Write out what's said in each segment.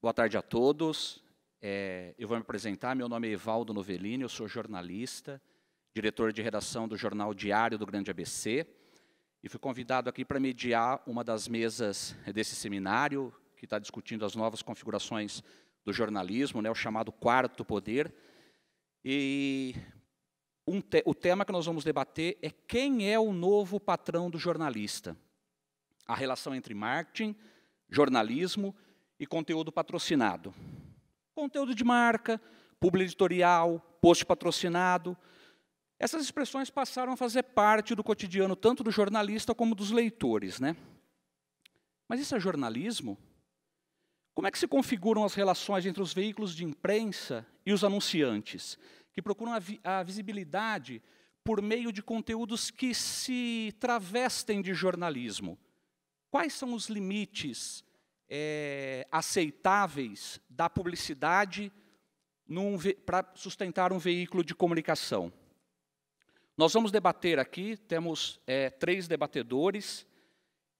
Boa tarde a todos. É, eu vou me apresentar. Meu nome é Evaldo Novellini, eu sou jornalista, diretor de redação do Jornal Diário do Grande ABC, e fui convidado aqui para mediar uma das mesas desse seminário, que está discutindo as novas configurações do jornalismo, né, o chamado Quarto Poder. E um te o tema que nós vamos debater é quem é o novo patrão do jornalista. A relação entre marketing, jornalismo e e conteúdo patrocinado. Conteúdo de marca, publi editorial, post patrocinado. Essas expressões passaram a fazer parte do cotidiano tanto do jornalista como dos leitores, né? Mas isso é jornalismo? Como é que se configuram as relações entre os veículos de imprensa e os anunciantes, que procuram a, vi a visibilidade por meio de conteúdos que se travestem de jornalismo? Quais são os limites é, aceitáveis da publicidade para sustentar um veículo de comunicação. Nós vamos debater aqui, temos é, três debatedores,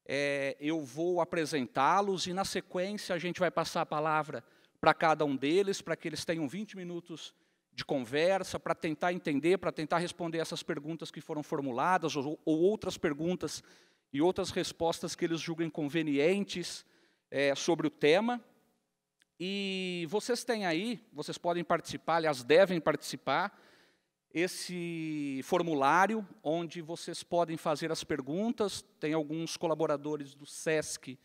é, eu vou apresentá-los e, na sequência, a gente vai passar a palavra para cada um deles, para que eles tenham 20 minutos de conversa, para tentar entender, para tentar responder essas perguntas que foram formuladas, ou, ou outras perguntas e outras respostas que eles julguem convenientes é, sobre o tema. E vocês têm aí, vocês podem participar, aliás, devem participar, esse formulário onde vocês podem fazer as perguntas. Tem alguns colaboradores do SESC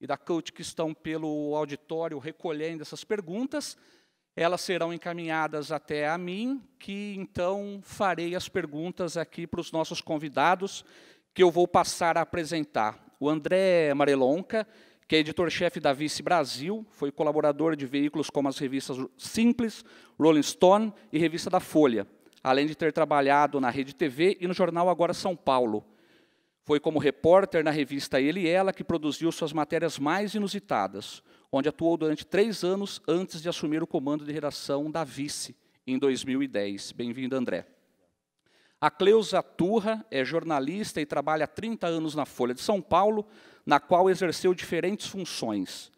e da COACH que estão pelo auditório recolhendo essas perguntas. Elas serão encaminhadas até a mim, que então farei as perguntas aqui para os nossos convidados, que eu vou passar a apresentar. O André Marelonca, que é editor-chefe da Vice Brasil, foi colaborador de veículos como as revistas Simples, Rolling Stone e Revista da Folha, além de ter trabalhado na Rede TV e no jornal Agora São Paulo. Foi como repórter na revista Ele e Ela que produziu suas matérias mais inusitadas, onde atuou durante três anos antes de assumir o comando de redação da Vice, em 2010. Bem-vindo, André. A Cleusa Turra é jornalista e trabalha há 30 anos na Folha de São Paulo, na qual exerceu diferentes funções.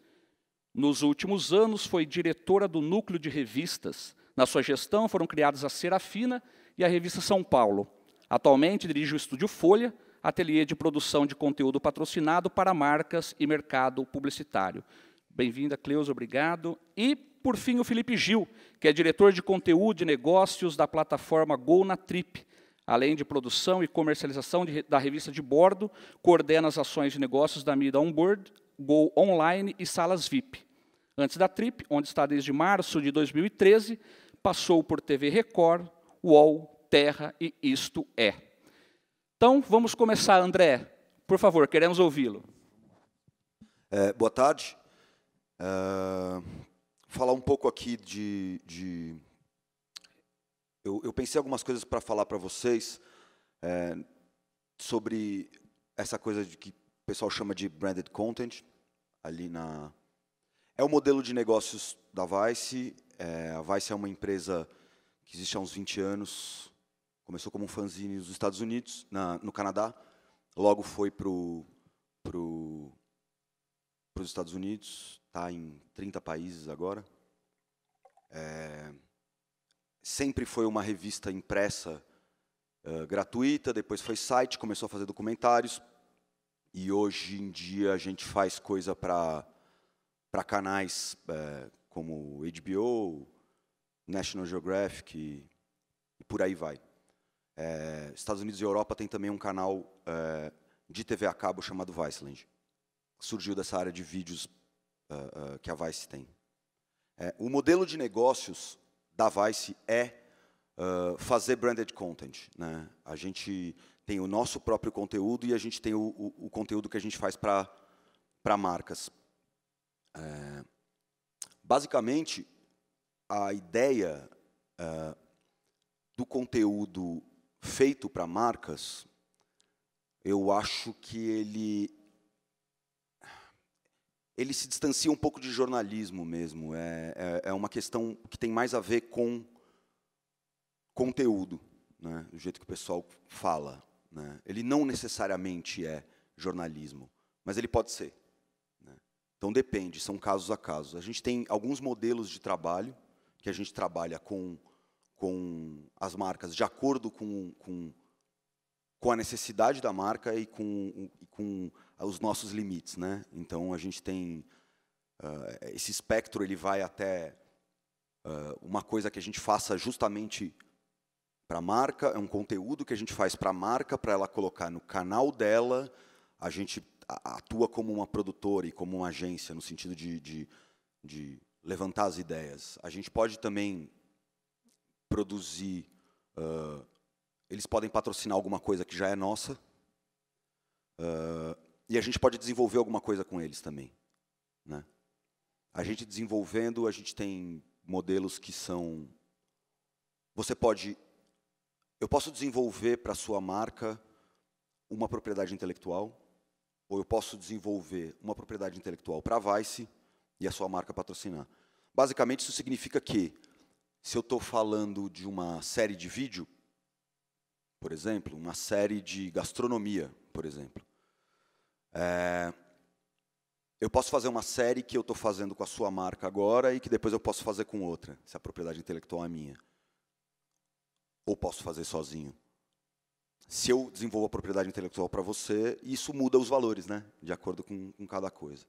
Nos últimos anos, foi diretora do núcleo de revistas. Na sua gestão, foram criadas a Serafina e a Revista São Paulo. Atualmente, dirige o Estúdio Folha, ateliê de produção de conteúdo patrocinado para marcas e mercado publicitário. Bem-vinda, Cleusa, obrigado. E, por fim, o Felipe Gil, que é diretor de conteúdo e negócios da plataforma Gol na Trip, Além de produção e comercialização de, da revista de bordo, coordena as ações de negócios da mídia onboard, Go Online e salas VIP. Antes da Trip, onde está desde março de 2013, passou por TV Record, UOL, Terra e Isto É. Então, vamos começar, André. Por favor, queremos ouvi-lo. É, boa tarde. Uh, falar um pouco aqui de, de eu, eu pensei algumas coisas para falar para vocês é, sobre essa coisa de que o pessoal chama de branded content ali na é o modelo de negócios da Vice. É, a Vice é uma empresa que existe há uns 20 anos. Começou como um fanzine nos Estados Unidos, na, no Canadá. Logo foi para pro, os Estados Unidos. Está em 30 países agora. É, sempre foi uma revista impressa uh, gratuita, depois foi site, começou a fazer documentários, e hoje em dia a gente faz coisa para canais eh, como HBO, National Geographic e, e por aí vai. É, Estados Unidos e Europa tem também um canal é, de TV a cabo chamado Viceland. Surgiu dessa área de vídeos uh, uh, que a Vice tem. É, o modelo de negócios da Vice é uh, fazer branded content. Né? A gente tem o nosso próprio conteúdo e a gente tem o, o, o conteúdo que a gente faz para marcas. É, basicamente, a ideia uh, do conteúdo feito para marcas, eu acho que ele ele se distancia um pouco de jornalismo mesmo. É, é, é, uma questão que tem mais a ver com conteúdo, né? do jeito que o pessoal fala. Né? Ele não necessariamente é jornalismo, mas ele pode ser. Né? Então depende, são casos a casos. A gente tem alguns modelos de trabalho que a gente trabalha com, com as marcas de acordo com, com com a necessidade da marca e com, e com ah, os nossos limites, né? Então a gente tem uh, esse espectro, ele vai até uh, uma coisa que a gente faça justamente para a marca, é um conteúdo que a gente faz para a marca, para ela colocar no canal dela. A gente atua como uma produtora e como uma agência no sentido de, de, de levantar as ideias. A gente pode também produzir uh, eles podem patrocinar alguma coisa que já é nossa. Uh, e a gente pode desenvolver alguma coisa com eles também. Né? A gente desenvolvendo, a gente tem modelos que são. Você pode. Eu posso desenvolver para a sua marca uma propriedade intelectual, ou eu posso desenvolver uma propriedade intelectual para a Vice e a sua marca patrocinar. Basicamente, isso significa que, se eu estou falando de uma série de vídeo, por exemplo, uma série de gastronomia, por exemplo. É, eu posso fazer uma série que eu estou fazendo com a sua marca agora e que depois eu posso fazer com outra, se a propriedade intelectual é minha. Ou posso fazer sozinho. Se eu desenvolvo a propriedade intelectual para você, isso muda os valores, né? de acordo com, com cada coisa.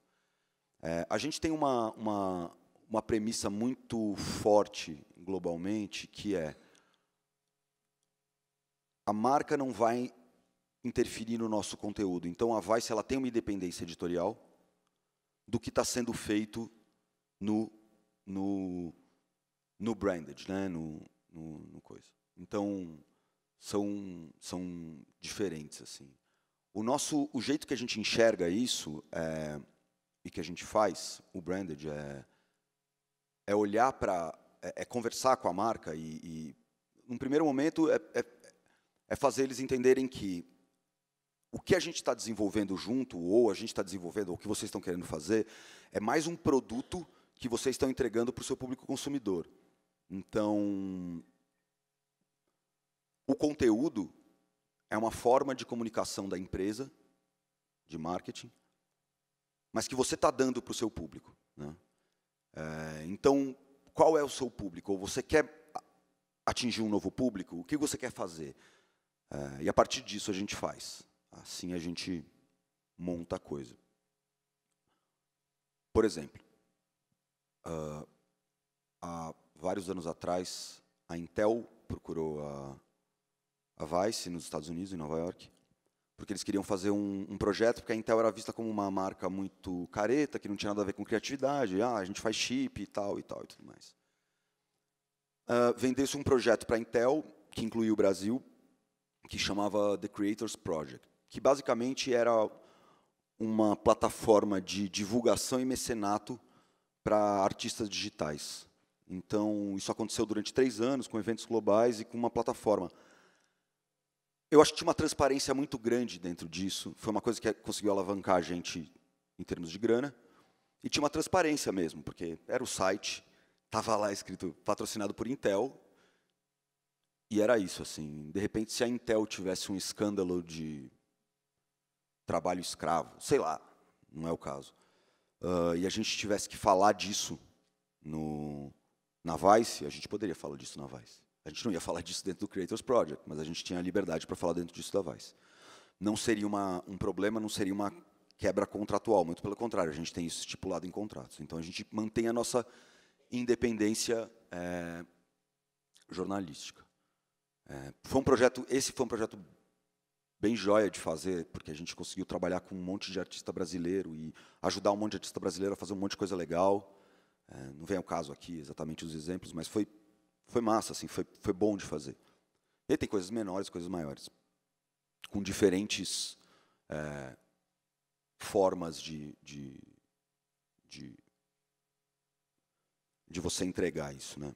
É, a gente tem uma, uma, uma premissa muito forte globalmente, que é a marca não vai interferir no nosso conteúdo. Então, a Vice ela tem uma independência editorial do que está sendo feito no, no, no branded, né? no, no, no coisa. Então, são, são diferentes. assim. O, nosso, o jeito que a gente enxerga isso é, e que a gente faz, o branded, é, é olhar para... É, é, conversar com a marca e, e num primeiro momento, é, é é fazer eles entenderem que o que a gente está desenvolvendo junto, ou a gente está desenvolvendo, ou o que vocês estão querendo fazer, é mais um produto que vocês estão entregando para o seu público consumidor. Então, o conteúdo é uma forma de comunicação da empresa, de marketing, mas que você está dando para o seu público. Né? É, então, qual é o seu público? Ou você quer atingir um novo público? O que você quer fazer? É, e a partir disso a gente faz. Assim a gente monta a coisa. Por exemplo, uh, há vários anos atrás, a Intel procurou a, a Vice nos Estados Unidos, em Nova York, porque eles queriam fazer um, um, projeto, porque a Intel era vista como uma marca muito careta, que não tinha nada a ver com criatividade, ah, a gente faz chip e tal, e tal, e tudo mais. Uh, ah, Vendeu-se um projeto para a Intel, que incluía o Brasil, que chamava The Creators Project, que basicamente era uma plataforma de divulgação e mecenato para artistas digitais. Então, isso aconteceu durante três anos, com eventos globais e com uma plataforma. Eu acho que tinha uma transparência muito grande dentro disso. Foi uma coisa que conseguiu alavancar a gente em termos de grana. E tinha uma transparência mesmo, porque era o site, estava lá escrito patrocinado por Intel, e era isso, assim. De repente, se a Intel tivesse um escândalo de trabalho escravo, sei lá, não é o caso, uh, e a gente tivesse que falar disso no, na Vice, a gente poderia falar disso na Vice. A gente não ia falar disso dentro do Creators Project, mas a gente tinha liberdade para falar dentro disso da Vice. Não seria uma, um problema, não seria uma quebra contratual, muito pelo contrário, a gente tem isso estipulado em contratos. Então a gente mantém a nossa independência é, jornalística. É, foi um projeto, esse foi um projeto bem joia de fazer, porque a gente conseguiu trabalhar com um monte de artista brasileiro e ajudar um monte de artista brasileiro a fazer um monte de coisa legal. É, não vem ao caso aqui exatamente os exemplos, mas foi foi massa, assim, foi, foi bom de fazer. E tem coisas menores, coisas maiores, com diferentes é, formas de, de, de, de você entregar isso, né?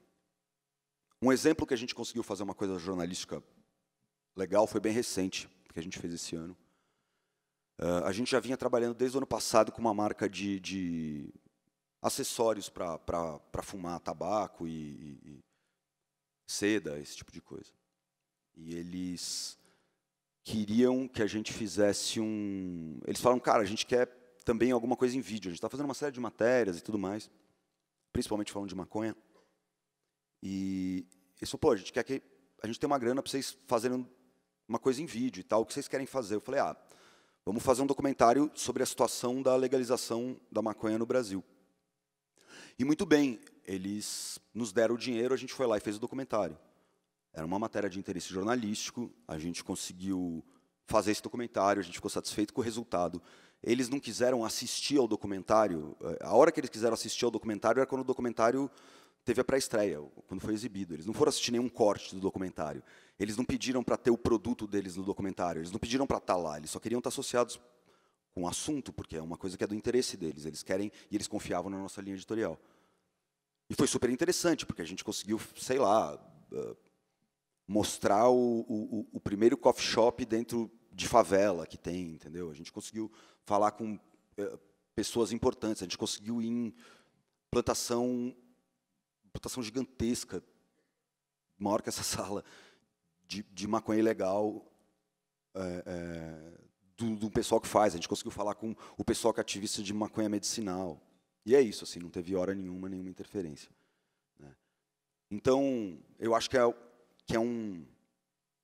Um exemplo que a gente conseguiu fazer uma coisa jornalística legal foi bem recente, que a gente fez esse ano. Uh, a gente já vinha trabalhando desde o ano passado com uma marca de, de acessórios para fumar tabaco e, e, e, seda, esse tipo de coisa. E eles queriam que a gente fizesse um. Eles falaram, cara, a gente quer também alguma coisa em vídeo. A gente está fazendo uma série de matérias e tudo mais, principalmente falando de maconha. E isso, pô, a gente quer que a gente tem uma grana para vocês fazerem uma coisa em vídeo e tal, o que vocês querem fazer? Eu falei: "Ah, vamos fazer um documentário sobre a situação da legalização da maconha no Brasil". E muito bem, eles nos deram o dinheiro, a gente foi lá e fez o documentário. Era uma matéria de interesse jornalístico, a gente conseguiu fazer esse documentário, a gente ficou satisfeito com o resultado. Eles não quiseram assistir ao documentário, eh, a hora que eles quiseram assistir ao documentário era quando o documentário teve a pré-estreia, quando foi exibido. Eles não foram assistir nenhum corte do documentário. Eles não pediram para ter o produto deles no documentário. Eles não pediram para estar tá lá. Eles só queriam estar tá associados com o assunto, porque é uma coisa que é do interesse deles. Eles querem e eles confiavam na nossa linha editorial. E foi super interessante, porque a gente conseguiu, sei lá, ah, mostrar o, o, o primeiro coffee shop dentro de favela que tem, entendeu? A gente conseguiu falar com eh, pessoas importantes, a gente conseguiu ir em plantação plantação gigantesca, maior que essa sala, de, de maconha ilegal é, é, do, do, pessoal que faz. A gente conseguiu falar com o pessoal que é ativista de maconha medicinal. E é isso, assim, não teve hora nenhuma, nenhuma interferência. Né? Então, eu acho que é, que é, um,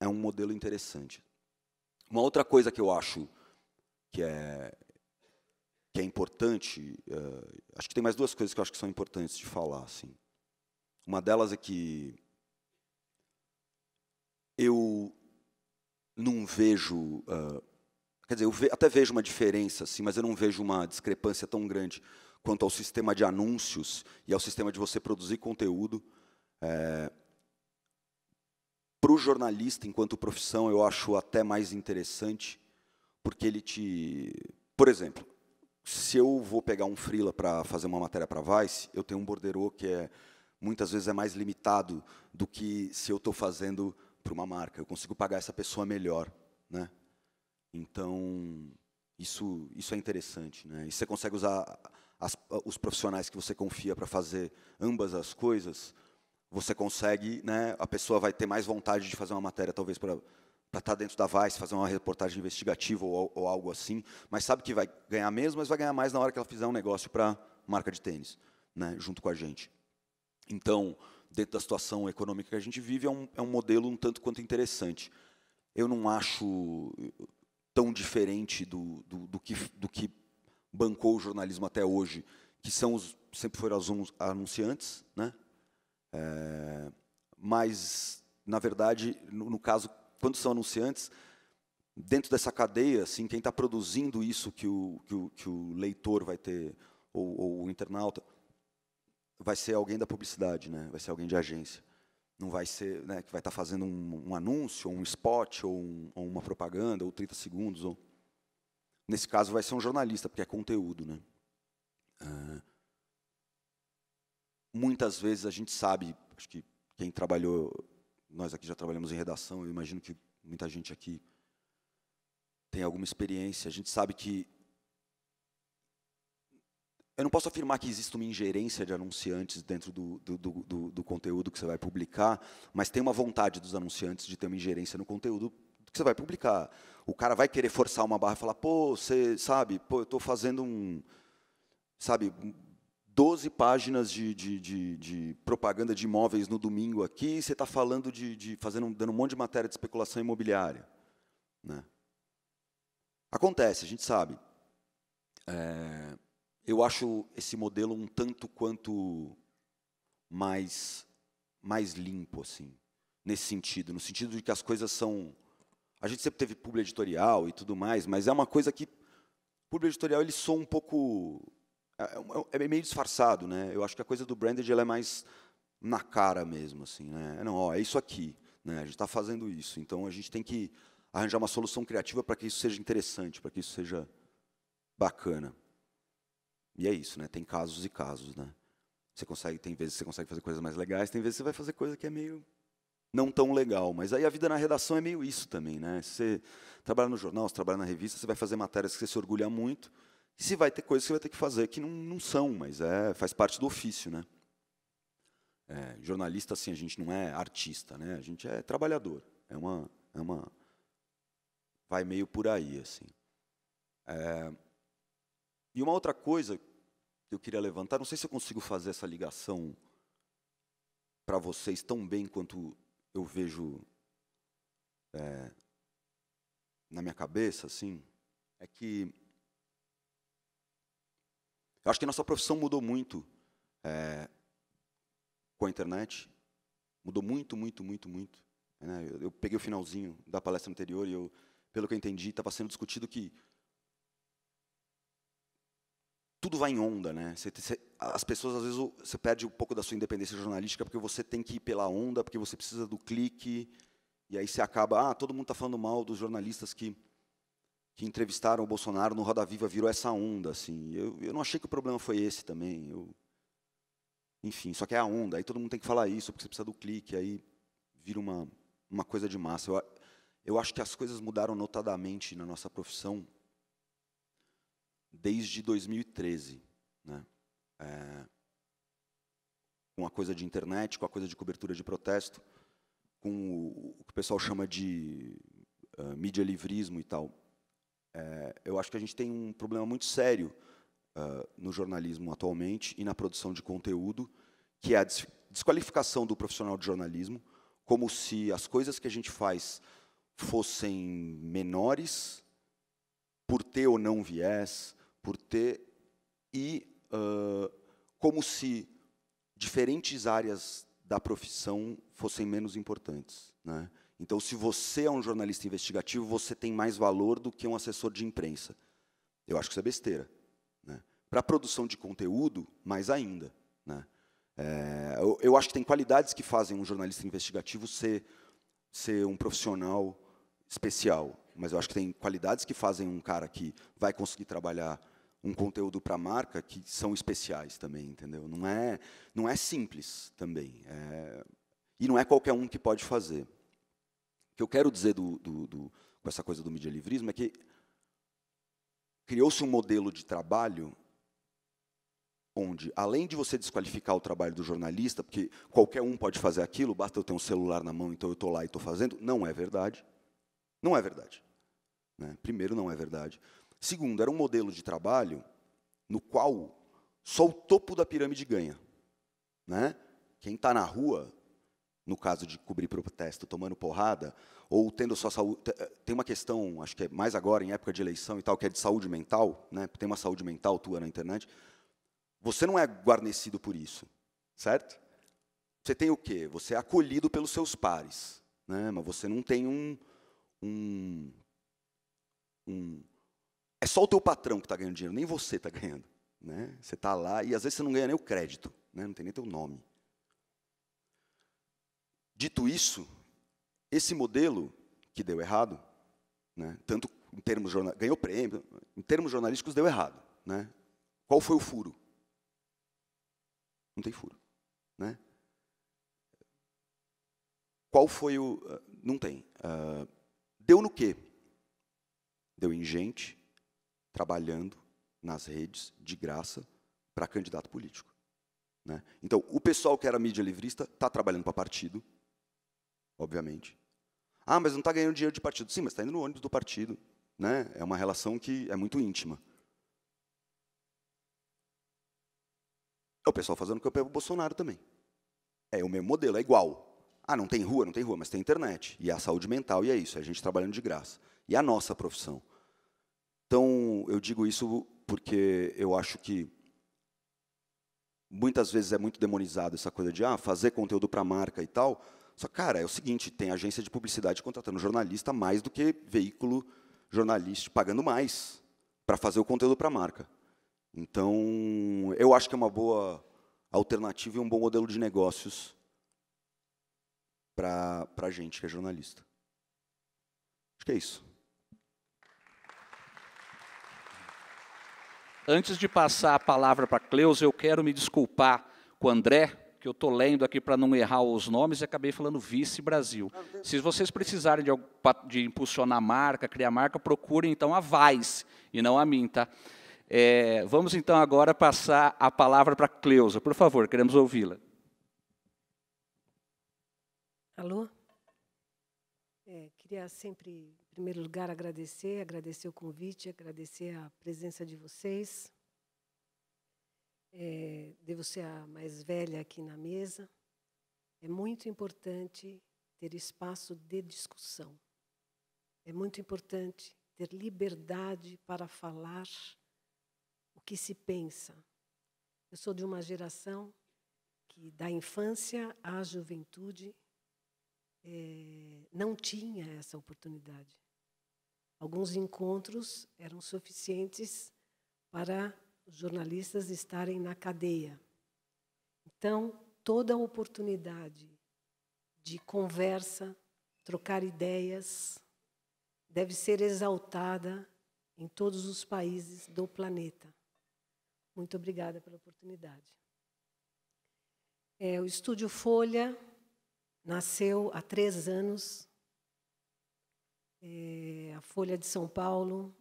é um modelo interessante. Uma outra coisa que eu acho que é, que é importante, uh, acho que tem mais duas coisas que eu acho que são importantes de falar, assim. Uma delas é que eu não vejo. Uh, quer dizer, eu ve até vejo uma diferença, sim, mas eu não vejo uma discrepância tão grande quanto ao sistema de anúncios e ao sistema de você produzir conteúdo. É, para o jornalista, enquanto profissão, eu acho até mais interessante, porque ele te. Por exemplo, se eu vou pegar um freela para fazer uma matéria para Vice, eu tenho um borderô que é muitas vezes é mais limitado do que se eu estou fazendo para uma marca. Eu consigo pagar essa pessoa melhor, né? Então isso isso é interessante, né? E você consegue usar as, os profissionais que você confia para fazer ambas as coisas, você consegue, né? A pessoa vai ter mais vontade de fazer uma matéria, talvez para para estar tá dentro da Vice, fazer uma reportagem investigativa ou, ou, algo assim, mas sabe que vai ganhar menos, mas vai ganhar mais na hora que ela fizer um negócio para marca de tênis, né, junto com a gente. Então, dentro da situação econômica que a gente vive, é um, é um modelo um tanto quanto interessante. Eu não acho eh, tão diferente do, do, do, que, do que bancou o jornalismo até hoje, que são os, sempre foram os anunciantes, né? É, mas, na verdade, no, no caso, quando são anunciantes, dentro dessa cadeia, assim, quem está produzindo isso que o, que o, que o leitor vai ter, ou, ou o internauta, vai ser alguém da publicidade, né? vai ser alguém de agência. Não vai ser né, que vai estar tá fazendo um, um anúncio, um spot, ou, um, ou, uma propaganda, ou 30 segundos. Ou... Nesse caso, vai ser um jornalista, porque é conteúdo. Né? Ah, muitas vezes a gente sabe, acho que quem trabalhou, nós aqui já trabalhamos em redação, eu imagino que muita gente aqui tem alguma experiência. A gente sabe que eu não posso afirmar que existe uma ingerência de anunciantes dentro do, do, do, do, conteúdo que você vai publicar, mas tem uma vontade dos anunciantes de ter uma ingerência no conteúdo que você vai publicar. O cara vai querer forçar uma barra e falar, pô, você sabe, pô, eu estou fazendo um, sabe, 12 páginas de, de, de, de, propaganda de imóveis no domingo aqui, e você está falando de, de fazendo, dando um monte de matéria de especulação imobiliária, né? Acontece, a gente sabe. É, eu acho esse modelo um tanto quanto mais mais limpo assim, nesse sentido, no sentido de que as coisas são a gente sempre teve público editorial e tudo mais, mas é uma coisa que público editorial ele soa um pouco é, é, é, é, meio disfarçado, né? Eu acho que a coisa do branded ela é mais na cara mesmo, assim, né? Não, ó, é isso aqui, né? A gente está fazendo isso, então a gente tem que arranjar uma solução criativa para que isso seja interessante, para que isso seja bacana. E é isso, né? Tem casos e casos, né? Você consegue, tem vezes que você consegue fazer coisas mais legais, tem vezes que você vai fazer coisa que é meio não tão legal. Mas aí a vida na redação é meio isso também, né? Você trabalha no jornal, você trabalha na revista, você vai fazer matérias que você se orgulha muito, e se vai ter coisas que você vai ter que fazer que não, não são, mas é, faz parte do ofício, né? É, jornalista, assim, a gente não é artista, né? A gente é trabalhador. É uma... É uma vai meio por aí, assim. É, e uma outra coisa que eu queria levantar, não sei se eu consigo fazer essa ligação para vocês tão bem quanto eu vejo é, na minha cabeça, assim, é que eu acho que nossa profissão mudou muito é, com a internet. Mudou muito, muito, muito, muito. Né? Eu, eu, peguei o finalzinho da palestra anterior e eu, pelo que eu entendi, estava sendo discutido que tudo vai em onda, né? Você, você, as pessoas às vezes você perde um pouco da sua independência jornalística porque você tem que ir pela onda, porque você precisa do clique e aí você acaba, ah, todo mundo está falando mal dos jornalistas que que entrevistaram o Bolsonaro no Roda Viva virou essa onda, assim. Eu, eu não achei que o problema foi esse também. Eu, enfim, só que é a onda. Aí todo mundo tem que falar isso porque você precisa do clique. Aí vira uma uma coisa de massa. Eu, eu acho que as coisas mudaram notadamente na nossa profissão desde 2013. Né? É, com a coisa de internet, com a coisa de cobertura de protesto, com o, o que o pessoal chama de uh, mídia livrismo e tal. É, eu acho que a gente tem um problema muito sério uh, no jornalismo atualmente e na produção de conteúdo, que é a desqualificação do profissional de jornalismo, como se as coisas que a gente faz fossem menores por ter ou não viés, por ter e uh, como se diferentes áreas da profissão fossem menos importantes, né? Então, se você é um jornalista investigativo, você tem mais valor do que um assessor de imprensa. Eu acho que isso é besteira. Né? Para produção de conteúdo, mais ainda. Né? É, eu, eu, acho que tem qualidades que fazem um jornalista investigativo ser, ser um profissional especial, mas eu acho que tem qualidades que fazem um cara que vai conseguir trabalhar um conteúdo para a marca que são especiais também, entendeu? Não é, não é simples também. É, e não é qualquer um que pode fazer. O que eu quero dizer do, do, do, com essa coisa do medialivrismo é que criou-se um modelo de trabalho onde, além de você desqualificar o trabalho do jornalista, porque qualquer um pode fazer aquilo, basta eu ter um celular na mão, então eu estou lá e estou fazendo, não é verdade. Não é verdade. Né? Primeiro, não é verdade. Segundo, era um modelo de trabalho no qual só o topo da pirâmide ganha. Né? Quem está na rua, no caso de cobrir protesto, tomando porrada, ou tendo sua saúde. Eh, tem uma questão, acho que é mais agora, em época de eleição e tal, que é de saúde mental, né? tem uma saúde mental tua na internet. Você não é guarnecido por isso, certo? Você tem o quê? Você é acolhido pelos seus pares, né? mas você não tem um, um, um é só o teu patrão que está ganhando dinheiro, nem você está ganhando. Né? Você está lá e às vezes você não ganha nem o crédito, né? não tem nem teu nome. Dito isso, esse modelo que deu errado, né? tanto em termos ganhou prêmio, em termos jornalísticos deu errado. Né? Qual foi o furo? Não tem furo. Né? Qual foi o. Ah, não tem. Uh, deu no quê? Deu em gente, trabalhando nas redes de graça para candidato político. Né? Então, o pessoal que era mídia livrista está trabalhando para partido, obviamente. Ah, mas não está ganhando dinheiro de partido. Sim, mas está indo no ônibus do partido. Né? É uma relação que é muito íntima. É o pessoal fazendo o que eu pego o Bolsonaro também. É o mesmo modelo, é igual. Ah, não tem rua, não tem rua, mas tem internet. E é a saúde mental, e é isso, é a gente trabalhando de graça. E a nossa profissão. Então, eu digo isso porque eu acho que muitas vezes é muito demonizado essa coisa de ah, fazer conteúdo para marca e tal. Só cara, é o seguinte, tem agência de publicidade contratando jornalista mais do que veículo jornalístico pagando mais para fazer o conteúdo para marca. Então, eu acho que é uma boa alternativa e um bom modelo de negócios para a gente que é jornalista. Acho que é isso. Antes de passar a palavra para Cleusa, eu quero me desculpar com o André, que eu estou lendo aqui para não errar os nomes e acabei falando vice-Brasil. Se vocês precisarem de, de impulsionar a marca, criar marca, procurem então a Vice e não a mim, tá? É, vamos então agora passar a palavra para Cleusa. Por favor, queremos ouvi-la. Alô? É, queria sempre em primeiro lugar, agradecer, agradecer o convite, agradecer a presença de vocês. É, devo ser a mais velha aqui na mesa. É muito importante ter espaço de discussão. É muito importante ter liberdade para falar o que se pensa. Eu sou de uma geração que, da infância à juventude, é, não tinha essa oportunidade. Alguns encontros eram suficientes para os jornalistas estarem na cadeia. Então, toda oportunidade de conversa, trocar ideias, deve ser exaltada em todos os países do planeta. Muito obrigada pela oportunidade. É, o Estúdio Folha nasceu há três anos é, a Folha de São Paulo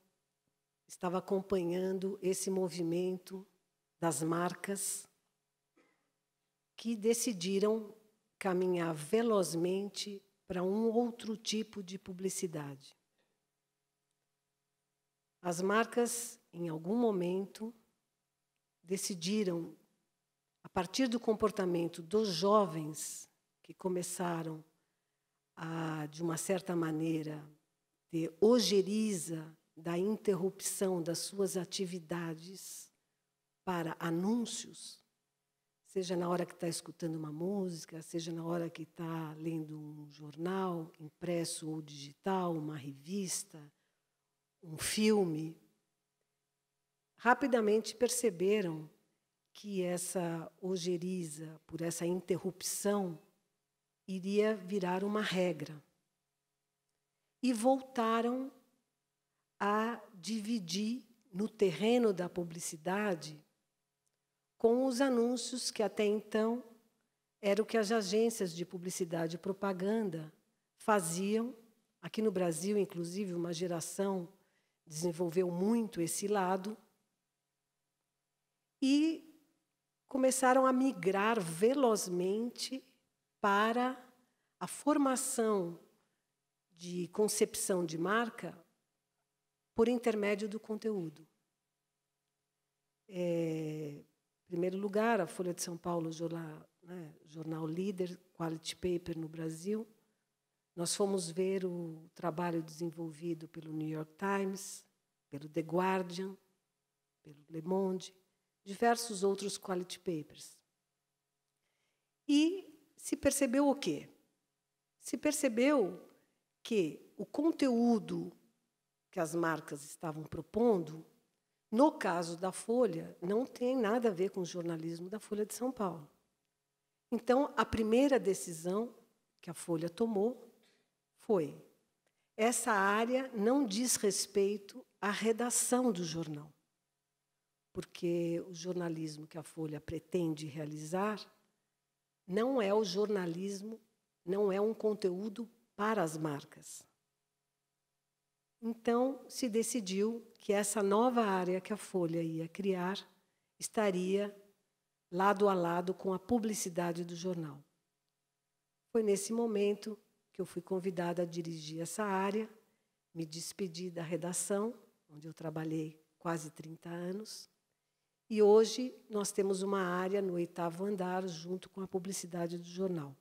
estava acompanhando esse movimento das marcas que decidiram caminhar velozmente para um outro tipo de publicidade. As marcas, em algum momento, decidiram, a partir do comportamento dos jovens que começaram a, de uma certa maneira, de ojeriza da interrupção das suas atividades para anúncios, seja na hora que está escutando uma música, seja na hora que está lendo um jornal impresso ou digital, uma revista, um filme, rapidamente perceberam que essa ojeriza, por essa interrupção, iria virar uma regra e voltaram a dividir no terreno da publicidade com os anúncios que até então era o que as agências de publicidade e propaganda faziam. Aqui no Brasil, inclusive, uma geração desenvolveu muito esse lado. E começaram a migrar velozmente para a formação de concepção de marca por intermédio do conteúdo. É, em primeiro lugar, a Folha de São Paulo, jornal, né, jornal líder, quality paper no Brasil. Nós fomos ver o trabalho desenvolvido pelo New York Times, pelo The Guardian, pelo Le Monde, diversos outros quality papers. E se percebeu o quê? Se percebeu que o conteúdo que as marcas estavam propondo, no caso da Folha, não tem nada a ver com o jornalismo da Folha de São Paulo. Então, a primeira decisão que a Folha tomou foi: essa área não diz respeito à redação do jornal, porque o jornalismo que a Folha pretende realizar não é o jornalismo, não é um conteúdo para as marcas. Então, se decidiu que essa nova área que a Folha ia criar estaria lado a lado com a publicidade do jornal. Foi nesse momento que eu fui convidada a dirigir essa área, me despedi da redação, onde eu trabalhei quase 30 anos, e hoje nós temos uma área no oitavo andar junto com a publicidade do jornal.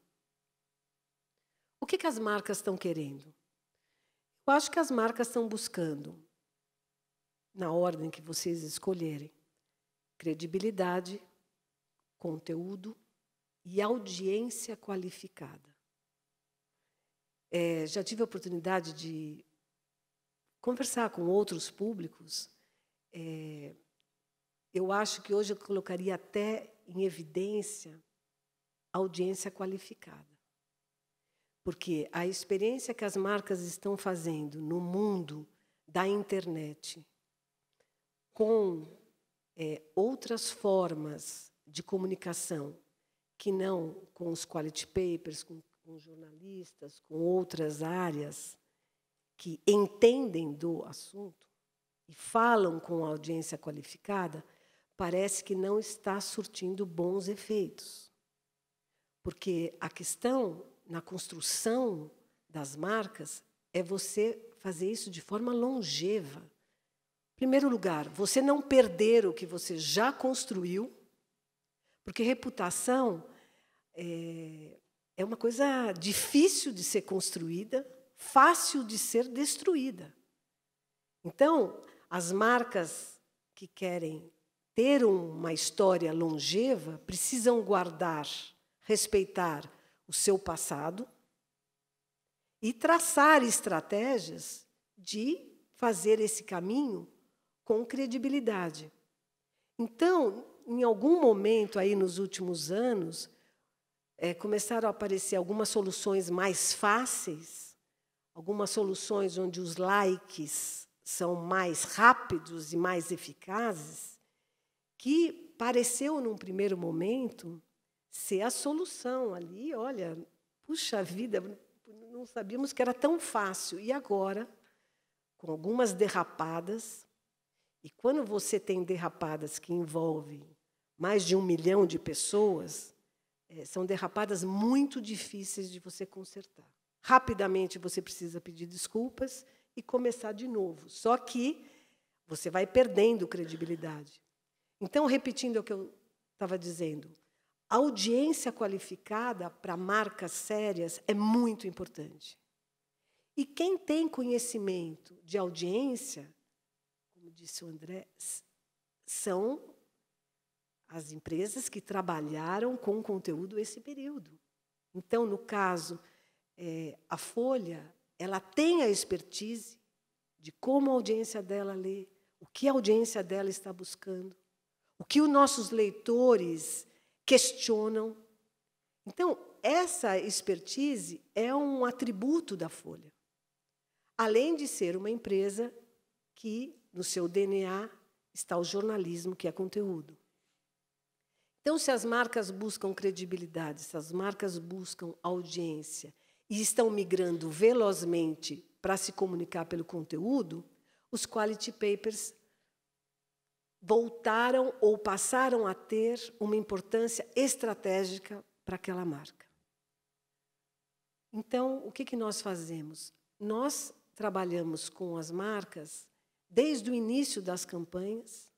O que, que as marcas estão querendo? Eu acho que as marcas estão buscando, na ordem que vocês escolherem, credibilidade, conteúdo e audiência qualificada. É, já tive a oportunidade de conversar com outros públicos. É, eu acho que hoje eu colocaria até em evidência audiência qualificada. Porque a experiência que as marcas estão fazendo no mundo da internet, com é, outras formas de comunicação, que não com os quality papers, com, com jornalistas, com outras áreas que entendem do assunto e falam com audiência qualificada, parece que não está surtindo bons efeitos. Porque a questão na construção das marcas é você fazer isso de forma longeva. Em primeiro lugar, você não perder o que você já construiu, porque reputação é, é uma coisa difícil de ser construída, fácil de ser destruída. Então, as marcas que querem ter uma história longeva precisam guardar, respeitar o seu passado e traçar estratégias de fazer esse caminho com credibilidade. Então, em algum momento aí nos últimos anos, é, começaram a aparecer algumas soluções mais fáceis, algumas soluções onde os likes são mais rápidos e mais eficazes, que pareceu num primeiro momento ser a solução ali. Olha, puxa vida, não sabíamos que era tão fácil. E agora, com algumas derrapadas, e quando você tem derrapadas que envolvem mais de um milhão de pessoas, é, são derrapadas muito difíceis de você consertar. Rapidamente você precisa pedir desculpas e começar de novo. Só que você vai perdendo credibilidade. Então, repetindo o que eu estava dizendo, a audiência qualificada para marcas sérias é muito importante. E quem tem conhecimento de audiência, como disse o André, são as empresas que trabalharam com conteúdo esse período. Então, no caso, é, a Folha, ela tem a expertise de como a audiência dela lê, o que a audiência dela está buscando, o que os nossos leitores questionam. Então, essa expertise é um atributo da Folha, além de ser uma empresa que, no seu DNA, está o jornalismo, que é conteúdo. Então, se as marcas buscam credibilidade, se as marcas buscam audiência e estão migrando velozmente para se comunicar pelo conteúdo, os quality papers voltaram ou passaram a ter uma importância estratégica para aquela marca. Então, o que, que nós fazemos? Nós trabalhamos com as marcas desde o início das campanhas,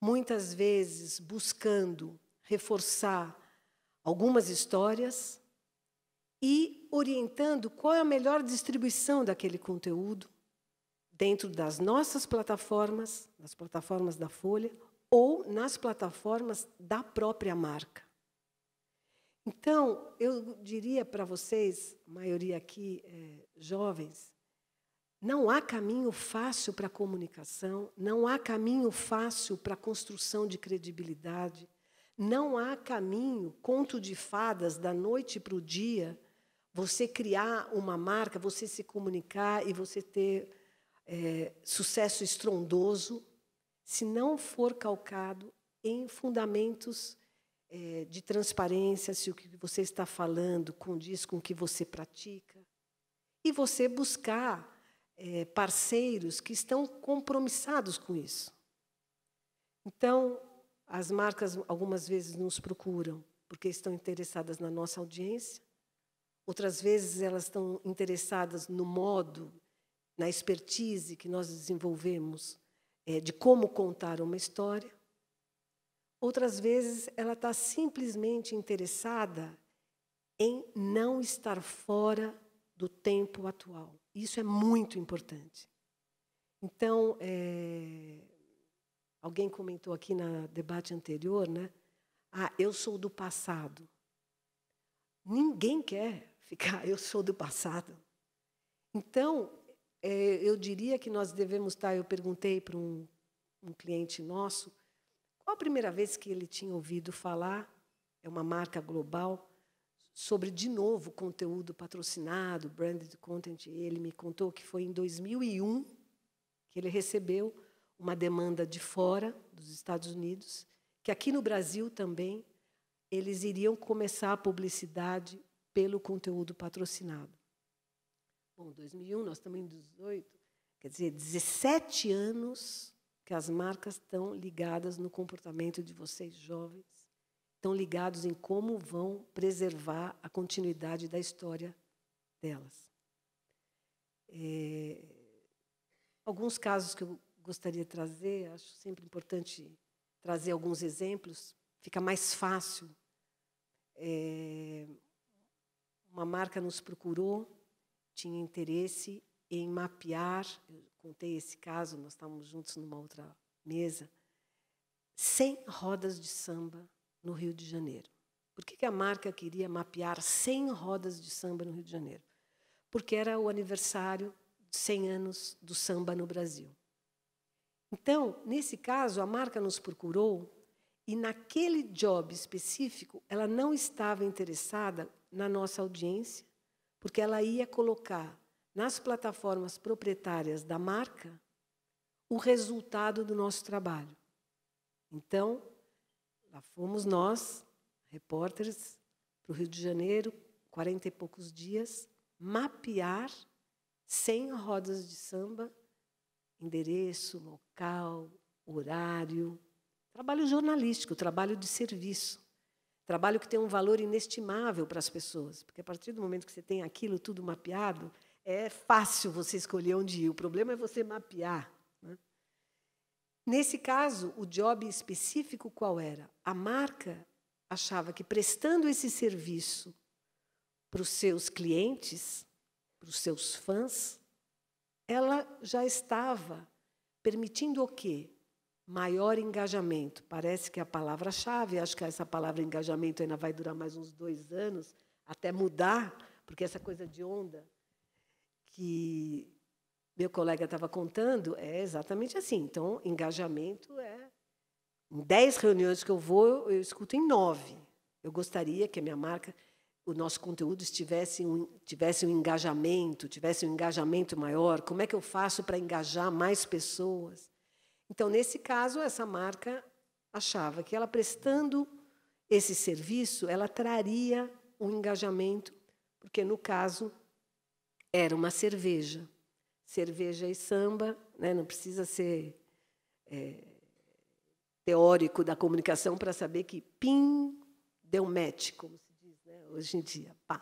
muitas vezes buscando reforçar algumas histórias e orientando qual é a melhor distribuição daquele conteúdo, dentro das nossas plataformas, nas plataformas da Folha, ou nas plataformas da própria marca. Então, eu diria para vocês, a maioria aqui é, jovens, não há caminho fácil para a comunicação, não há caminho fácil para a construção de credibilidade, não há caminho, conto de fadas, da noite para o dia, você criar uma marca, você se comunicar e você ter é, sucesso estrondoso se não for calcado em fundamentos é, de transparência, se o que você está falando condiz com o que você pratica. E você buscar é, parceiros que estão compromissados com isso. Então, as marcas algumas vezes nos procuram porque estão interessadas na nossa audiência, outras vezes elas estão interessadas no modo na expertise que nós desenvolvemos é, de como contar uma história. Outras vezes, ela está simplesmente interessada em não estar fora do tempo atual. Isso é muito importante. Então, é, alguém comentou aqui no debate anterior, né? Ah, eu sou do passado. Ninguém quer ficar, eu sou do passado. Então, é, eu diria que nós devemos estar. Eu perguntei para um, um cliente nosso qual a primeira vez que ele tinha ouvido falar, é uma marca global, sobre de novo conteúdo patrocinado, branded content. ele me contou que foi em 2001 que ele recebeu uma demanda de fora dos Estados Unidos, que aqui no Brasil também eles iriam começar a publicidade pelo conteúdo patrocinado. Bom, 2001, nós estamos em 18, quer dizer, 17 anos que as marcas estão ligadas no comportamento de vocês jovens, estão ligados em como vão preservar a continuidade da história delas. É, alguns casos que eu gostaria de trazer, acho sempre importante trazer alguns exemplos, fica mais fácil. É, uma marca nos procurou tinha interesse em mapear, eu contei esse caso, nós estávamos juntos numa outra mesa, 100 rodas de samba no Rio de Janeiro. Por que, que a marca queria mapear 100 rodas de samba no Rio de Janeiro? Porque era o aniversário de 100 anos do samba no Brasil. Então, nesse caso, a marca nos procurou e naquele job específico, ela não estava interessada na nossa audiência porque ela ia colocar nas plataformas proprietárias da marca o resultado do nosso trabalho. Então, lá fomos nós, repórteres, para o Rio de Janeiro, 40 e poucos dias, mapear 100 rodas de samba, endereço, local, horário, trabalho jornalístico, trabalho de serviço. Trabalho que tem um valor inestimável para as pessoas, porque a partir do momento que você tem aquilo tudo mapeado, é fácil você escolher onde ir. O problema é você mapear. Né? Nesse caso, o job específico qual era? A marca achava que prestando esse serviço para os seus clientes, para os seus fãs, ela já estava permitindo o quê? maior engajamento. Parece que a palavra-chave, acho que essa palavra engajamento ainda vai durar mais uns dois anos, até mudar, porque essa coisa de onda que meu colega estava contando é exatamente assim. Então, engajamento é. Em dez reuniões que eu vou, eu escuto em nove. Eu gostaria que a minha marca, o nosso conteúdo tivesse um, tivesse um engajamento, tivesse um engajamento maior. Como é que eu faço para engajar mais pessoas? Então, nesse caso, essa marca achava que ela prestando esse serviço, ela traria um engajamento, porque no caso era uma cerveja. Cerveja e samba, né? não precisa ser é, teórico da comunicação para saber que PIN deu match, como se diz né? hoje em dia. Pá.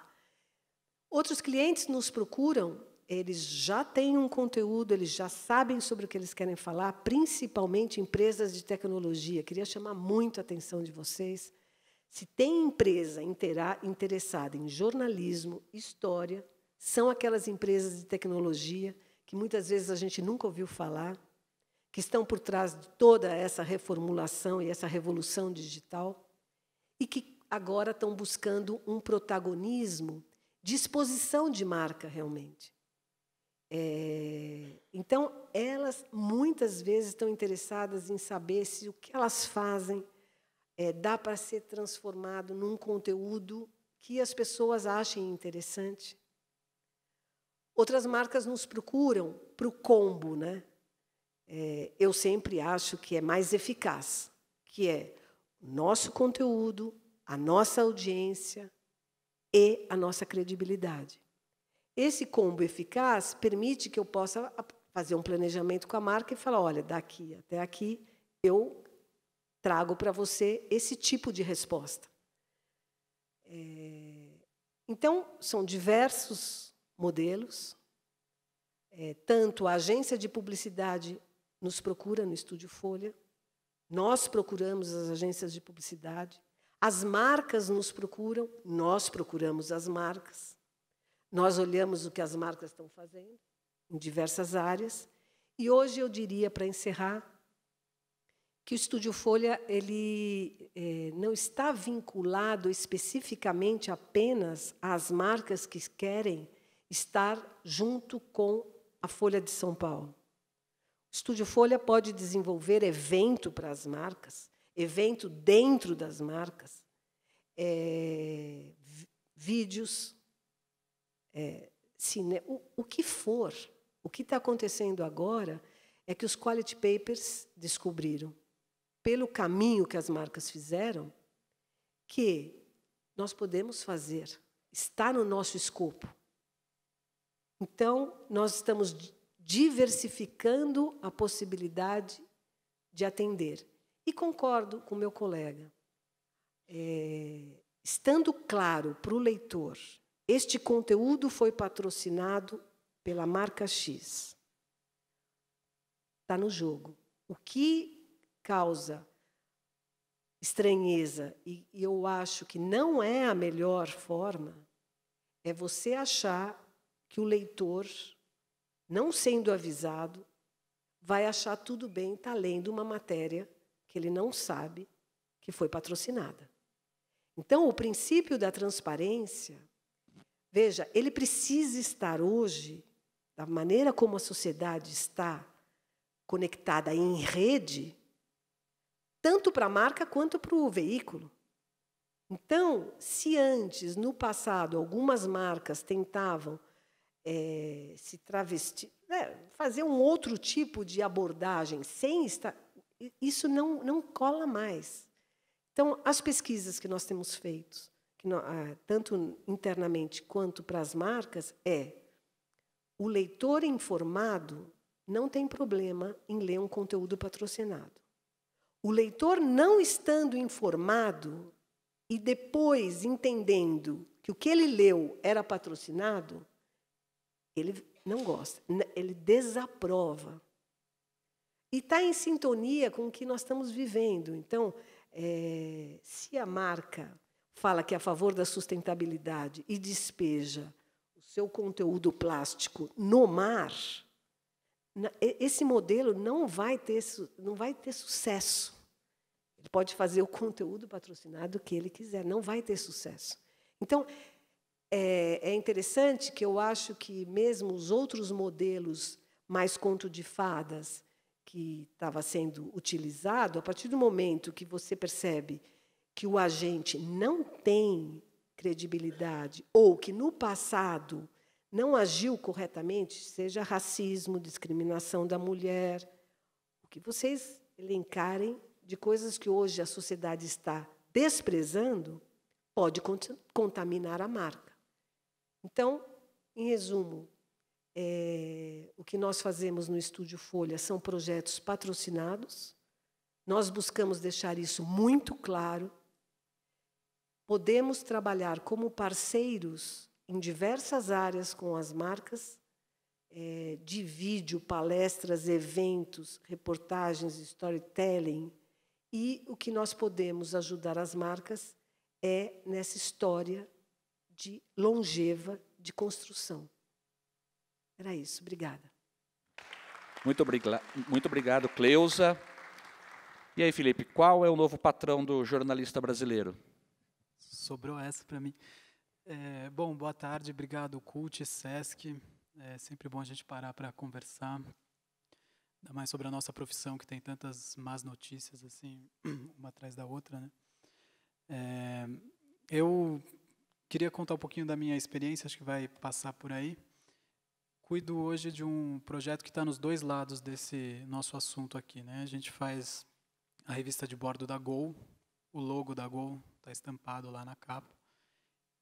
Outros clientes nos procuram eles já têm um conteúdo, eles já sabem sobre o que eles querem falar, principalmente empresas de tecnologia. Queria chamar muito a atenção de vocês. Se tem empresa interessada em jornalismo, história, são aquelas empresas de tecnologia que muitas vezes a gente nunca ouviu falar, que estão por trás de toda essa reformulação e essa revolução digital, e que agora estão buscando um protagonismo, disposição de marca realmente. É, então, elas muitas vezes estão interessadas em saber se o que elas fazem é, dá para ser transformado num conteúdo que as pessoas achem interessante. Outras marcas nos procuram para o combo, né? É, eu sempre acho que é mais eficaz, que é nosso conteúdo, a nossa audiência e a nossa credibilidade. Esse combo eficaz permite que eu possa fazer um planejamento com a marca e falar, olha, daqui até aqui eu trago para você esse tipo de resposta. É, então, são diversos modelos. É, tanto a agência de publicidade nos procura no Estúdio Folha, nós procuramos as agências de publicidade, as marcas nos procuram, nós procuramos as marcas. Nós olhamos o que as marcas estão fazendo em diversas áreas. E hoje eu diria, para encerrar, que o Estúdio Folha ele é, não está vinculado especificamente apenas às marcas que querem estar junto com a Folha de São Paulo. O Estúdio Folha pode desenvolver evento para as marcas, evento dentro das marcas, é, vídeos, é, cine... Né? o, o que for, o que está acontecendo agora é que os quality papers descobriram, pelo caminho que as marcas fizeram, que nós podemos fazer, está no nosso escopo. Então, nós estamos diversificando a possibilidade de atender. E concordo com meu colega. É, estando claro para o leitor este conteúdo foi patrocinado pela marca X. Está no jogo. O que causa estranheza, e, eu acho que não é a melhor forma, é você achar que o leitor, não sendo avisado, vai achar tudo bem estar tá lendo uma matéria que ele não sabe que foi patrocinada. Então, o princípio da transparência Veja, ele precisa estar hoje, da maneira como a sociedade está conectada em rede, tanto para a marca quanto para o veículo. Então, se antes, no passado, algumas marcas tentavam é, se travestir, né, fazer um outro tipo de abordagem sem estar. Isso não, não cola mais. Então, as pesquisas que nós temos feito, ah, tanto internamente quanto para as marcas, é o leitor informado não tem problema em ler um conteúdo patrocinado. O leitor não estando informado e depois entendendo que o que ele leu era patrocinado, ele não gosta, ele desaprova. E está em sintonia com o que nós estamos vivendo. Então, é, se a marca fala que é a favor da sustentabilidade e despeja o seu conteúdo plástico no mar, esse modelo não vai ter, não vai ter sucesso. Ele pode fazer o conteúdo patrocinado que ele quiser, não vai ter sucesso. Então, é, é interessante que eu acho que mesmo os outros modelos mais conto de fadas que estava sendo utilizado, a partir do momento que você percebe que o agente não tem credibilidade ou que no passado não agiu corretamente, seja racismo, discriminação da mulher, o que vocês elencarem de coisas que hoje a sociedade está desprezando, pode contaminar a marca. Então, em resumo, é, o que nós fazemos no Estúdio Folha são projetos patrocinados. Nós buscamos deixar isso muito claro podemos trabalhar como parceiros em diversas áreas com as marcas é, de vídeo, palestras, eventos, reportagens, storytelling. E o que nós podemos ajudar as marcas é nessa história de longeva de construção. Era isso, obrigada. Muito, obriga muito obrigado, Cleusa. E aí, Felipe, qual é o novo patrão do jornalista brasileiro? sobrou essa para mim. É, bom, boa tarde, obrigado, Cult, Sesc. É sempre bom a gente parar para conversar, ainda mais sobre a nossa profissão, que tem tantas más notícias, assim, uma atrás da outra, né? É, eu queria contar um pouquinho da minha experiência, acho que vai passar por aí. Cuido hoje de um projeto que está nos dois lados desse nosso assunto aqui, né? A gente faz a revista de bordo da Gol, o logo da Gol está estampado lá na capa.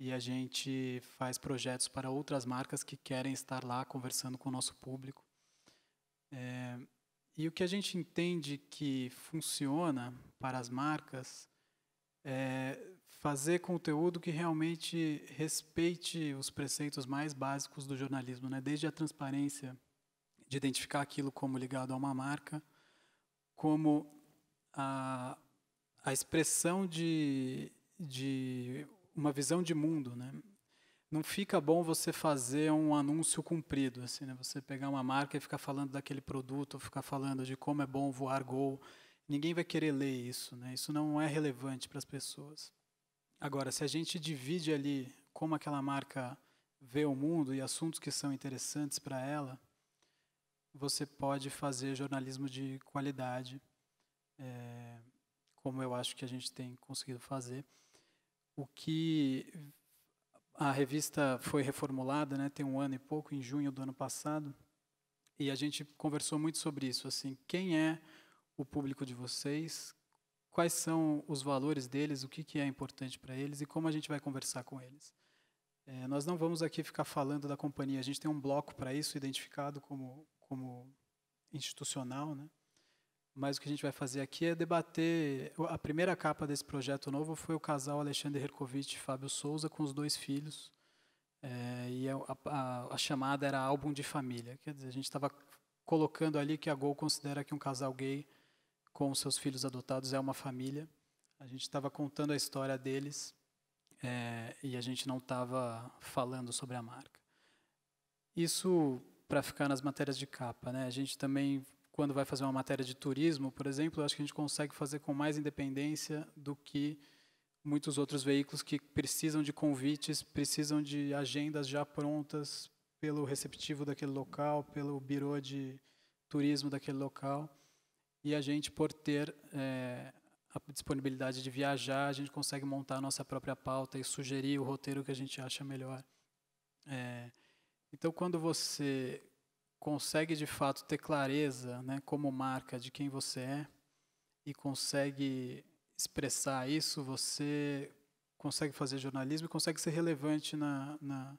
E a gente faz projetos para outras marcas que querem estar lá conversando com o nosso público. É, e o que a gente entende que funciona para as marcas é fazer conteúdo que realmente respeite os preceitos mais básicos do jornalismo, né? desde a transparência, de identificar aquilo como ligado a uma marca, como a, a expressão de, de uma visão de mundo, né? Não fica bom você fazer um anúncio cumprido, assim, né? Você pegar uma marca e ficar falando daquele produto, ficar falando de como é bom voar Gol. Ninguém vai querer ler isso, né? Isso não é relevante para as pessoas. Agora, se a gente divide ali como aquela marca vê o mundo e assuntos que são interessantes para ela, você pode fazer jornalismo de qualidade. É, como eu acho que a gente tem conseguido fazer. O que a revista foi reformulada, né, tem um ano e pouco, em junho do ano passado, e a gente conversou muito sobre isso, assim, quem é o público de vocês, quais são os valores deles, o que, que é importante para eles e como a gente vai conversar com eles. É, nós não vamos aqui ficar falando da companhia, a gente tem um bloco para isso identificado como, como institucional, né? mas o que a gente vai fazer aqui é debater. A primeira capa desse projeto novo foi o casal Alexandre Herkovich e Fábio Souza com os dois filhos. É, e a, a, a, chamada era álbum de família. Quer dizer, a gente estava colocando ali que a Gol considera que um casal gay com seus filhos adotados é uma família. A gente estava contando a história deles é, e a gente não estava falando sobre a marca. Isso para ficar nas matérias de capa, né? A gente também quando vai fazer uma matéria de turismo, por exemplo, eu acho que a gente consegue fazer com mais independência do que muitos outros veículos que precisam de convites, precisam de agendas já prontas pelo receptivo daquele local, pelo birô de turismo daquele local. E a gente, por ter é, a disponibilidade de viajar, a gente consegue montar a nossa própria pauta e sugerir o roteiro que a gente acha melhor. É, então, quando você consegue de fato ter clareza, né, como marca de quem você é e consegue expressar isso, você consegue fazer jornalismo e consegue ser relevante na, na,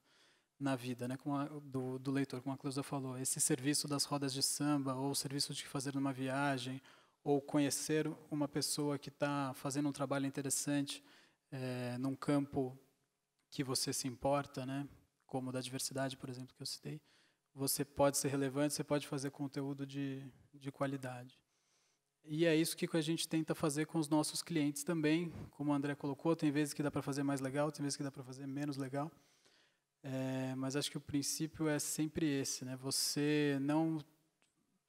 na vida, né, a, do, do leitor, como a Cleusa falou. Esse serviço das rodas de samba, ou o serviço de fazer uma viagem, ou conhecer uma pessoa que está fazendo um trabalho interessante é, num campo que você se importa, né, como da diversidade, por exemplo, que eu citei você pode ser relevante, você pode fazer conteúdo de, de qualidade. E é isso que a gente tenta fazer com os nossos clientes também, como o André colocou, tem vezes que dá para fazer mais legal, tem vezes que dá para fazer menos legal. É, mas acho que o princípio é sempre esse, né? Você não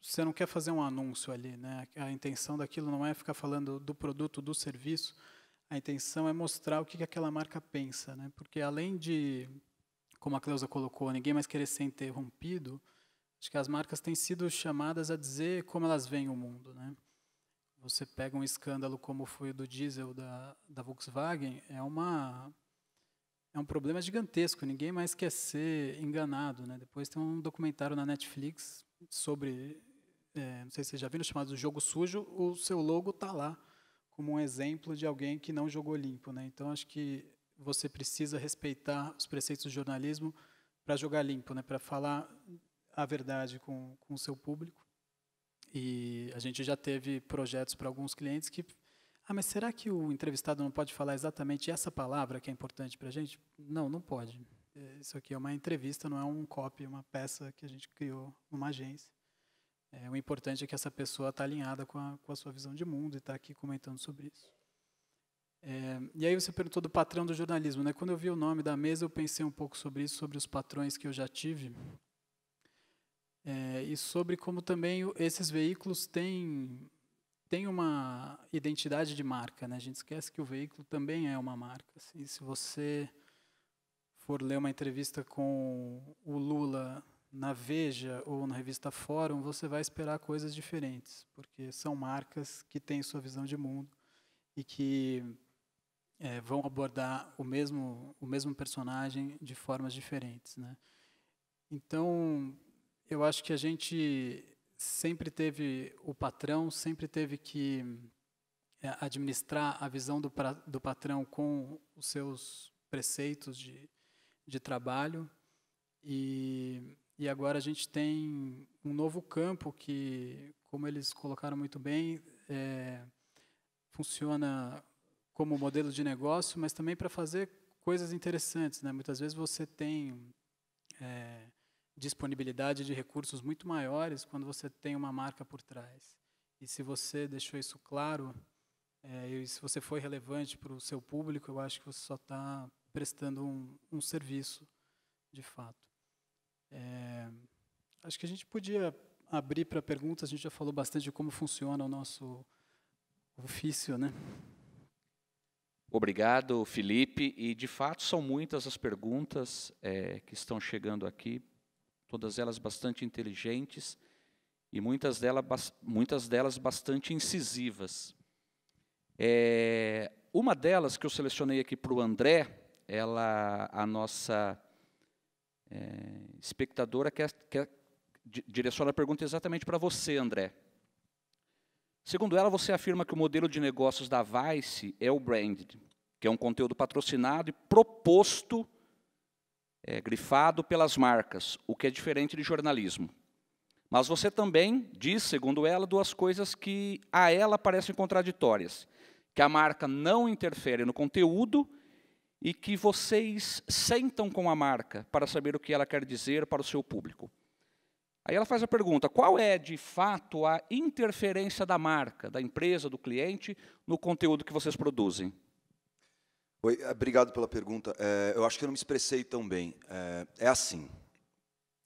você não quer fazer um anúncio ali, né? A intenção daquilo não é ficar falando do produto, do serviço. A intenção é mostrar o que aquela marca pensa, né? Porque além de como a Cleusa colocou, ninguém mais querer ser interrompido, acho que as marcas têm sido chamadas a dizer como elas veem o mundo. Né? Você pega um escândalo como foi o do diesel da, da Volkswagen, é uma é um problema gigantesco, ninguém mais quer ser enganado. Né? Depois tem um documentário na Netflix sobre, é, não sei se vocês já viram, chamado Jogo Sujo, o seu logo está lá como um exemplo de alguém que não jogou limpo. Né? Então, acho que você precisa respeitar os preceitos do jornalismo para jogar limpo, né, para falar a verdade com, com o seu público. E a gente já teve projetos para alguns clientes que. Ah, mas será que o entrevistado não pode falar exatamente essa palavra que é importante para a gente? Não, não pode. É, isso aqui é uma entrevista, não é um copy, uma peça que a gente criou numa agência. É, o importante é que essa pessoa está alinhada com a, com a sua visão de mundo e está aqui comentando sobre isso. É, e aí você perguntou do patrão do jornalismo. Né? Quando eu vi o nome da mesa, eu pensei um pouco sobre isso, sobre os patrões que eu já tive. É, e sobre como também esses veículos têm, têm uma identidade de marca. Né? A gente esquece que o veículo também é uma marca. Assim, se você for ler uma entrevista com o Lula na Veja ou na revista Fórum, você vai esperar coisas diferentes, porque são marcas que têm sua visão de mundo e que é, vão abordar o mesmo, o mesmo personagem de formas diferentes. Né? Então, eu acho que a gente sempre teve, o patrão sempre teve que é, administrar a visão do, pra, do patrão com os seus preceitos de, de trabalho. E, e agora a gente tem um novo campo que, como eles colocaram muito bem, é, funciona como modelo de negócio, mas também para fazer coisas interessantes. Né? Muitas vezes você tem é, disponibilidade de recursos muito maiores quando você tem uma marca por trás. E se você deixou isso claro, é, e se você foi relevante para o seu público, eu acho que você só está prestando um, um, serviço, de fato. É, acho que a gente podia abrir para perguntas. A gente já falou bastante de como funciona o nosso ofício, né? Obrigado, Felipe. E, de fato, são muitas as perguntas é, que estão chegando aqui, todas elas bastante inteligentes e muitas, muitas delas bastante incisivas. É, uma delas que eu selecionei aqui para o André, ela, a nossa é, espectadora quer, quer, direciona a pergunta exatamente para você, André. Segundo ela, você afirma que o modelo de negócios da Vice é o branded, que é um conteúdo patrocinado e proposto, é, grifado pelas marcas, o que é diferente de jornalismo. Mas você também diz, segundo ela, duas coisas que a ela parecem contraditórias: que a marca não interfere no conteúdo e que vocês sentam com a marca para saber o que ela quer dizer para o seu público. Aí ela faz a pergunta: qual é de fato a interferência da marca, da empresa, do cliente no conteúdo que vocês produzem? Oi, eh, obrigado pela pergunta. É, eu acho que eu não me expressei tão bem. É, é assim.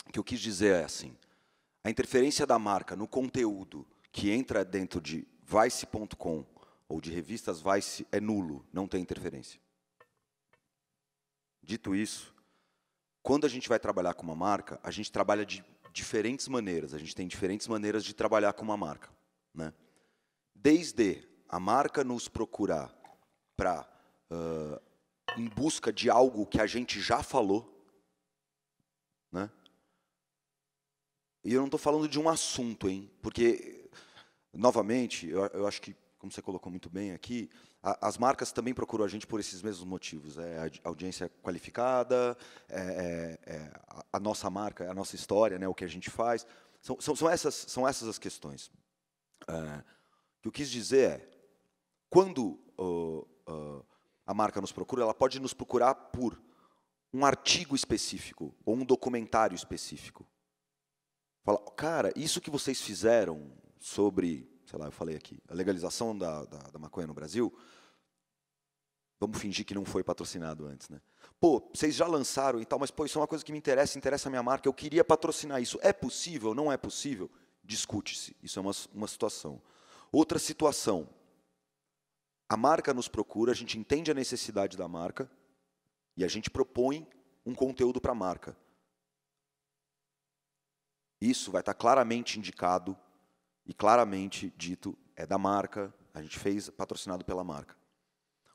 O que eu quis dizer é assim: a interferência da marca no conteúdo que entra dentro de vice.com ou de revistas Vice é nulo, não tem interferência. Dito isso, quando a gente vai trabalhar com uma marca, a gente trabalha de diferentes maneiras. A gente tem diferentes maneiras de trabalhar com uma marca. Né? Desde a marca nos procurar para uh, em busca de algo que a gente já falou, né? E eu não estou falando de um assunto, hein? Porque novamente, eu, eu acho que como você colocou muito bem aqui, as marcas também procuram a gente por esses mesmos motivos. É audiência qualificada, é, é, é a nossa marca, a nossa história, né, o que a gente faz. São, são, são essas, são essas as questões. É, o que eu quis dizer é, quando a marca nos procura, ela pode nos procurar por um artigo específico ou um documentário específico. Fala, cara, isso que vocês fizeram sobre sei lá, eu falei aqui, a legalização da, da, da maconha no Brasil, vamos fingir que não foi patrocinado antes, né? Pô, vocês já lançaram e tal, mas pô, isso é uma coisa que me interessa, interessa a minha marca, eu queria patrocinar isso. É possível? Não é possível? Discute-se. Isso é uma, uma situação. Outra situação. A marca nos procura, a gente entende a necessidade da marca e a gente propõe um conteúdo para a marca. Isso vai estar claramente indicado e claramente dito é da marca, a gente fez patrocinado pela marca.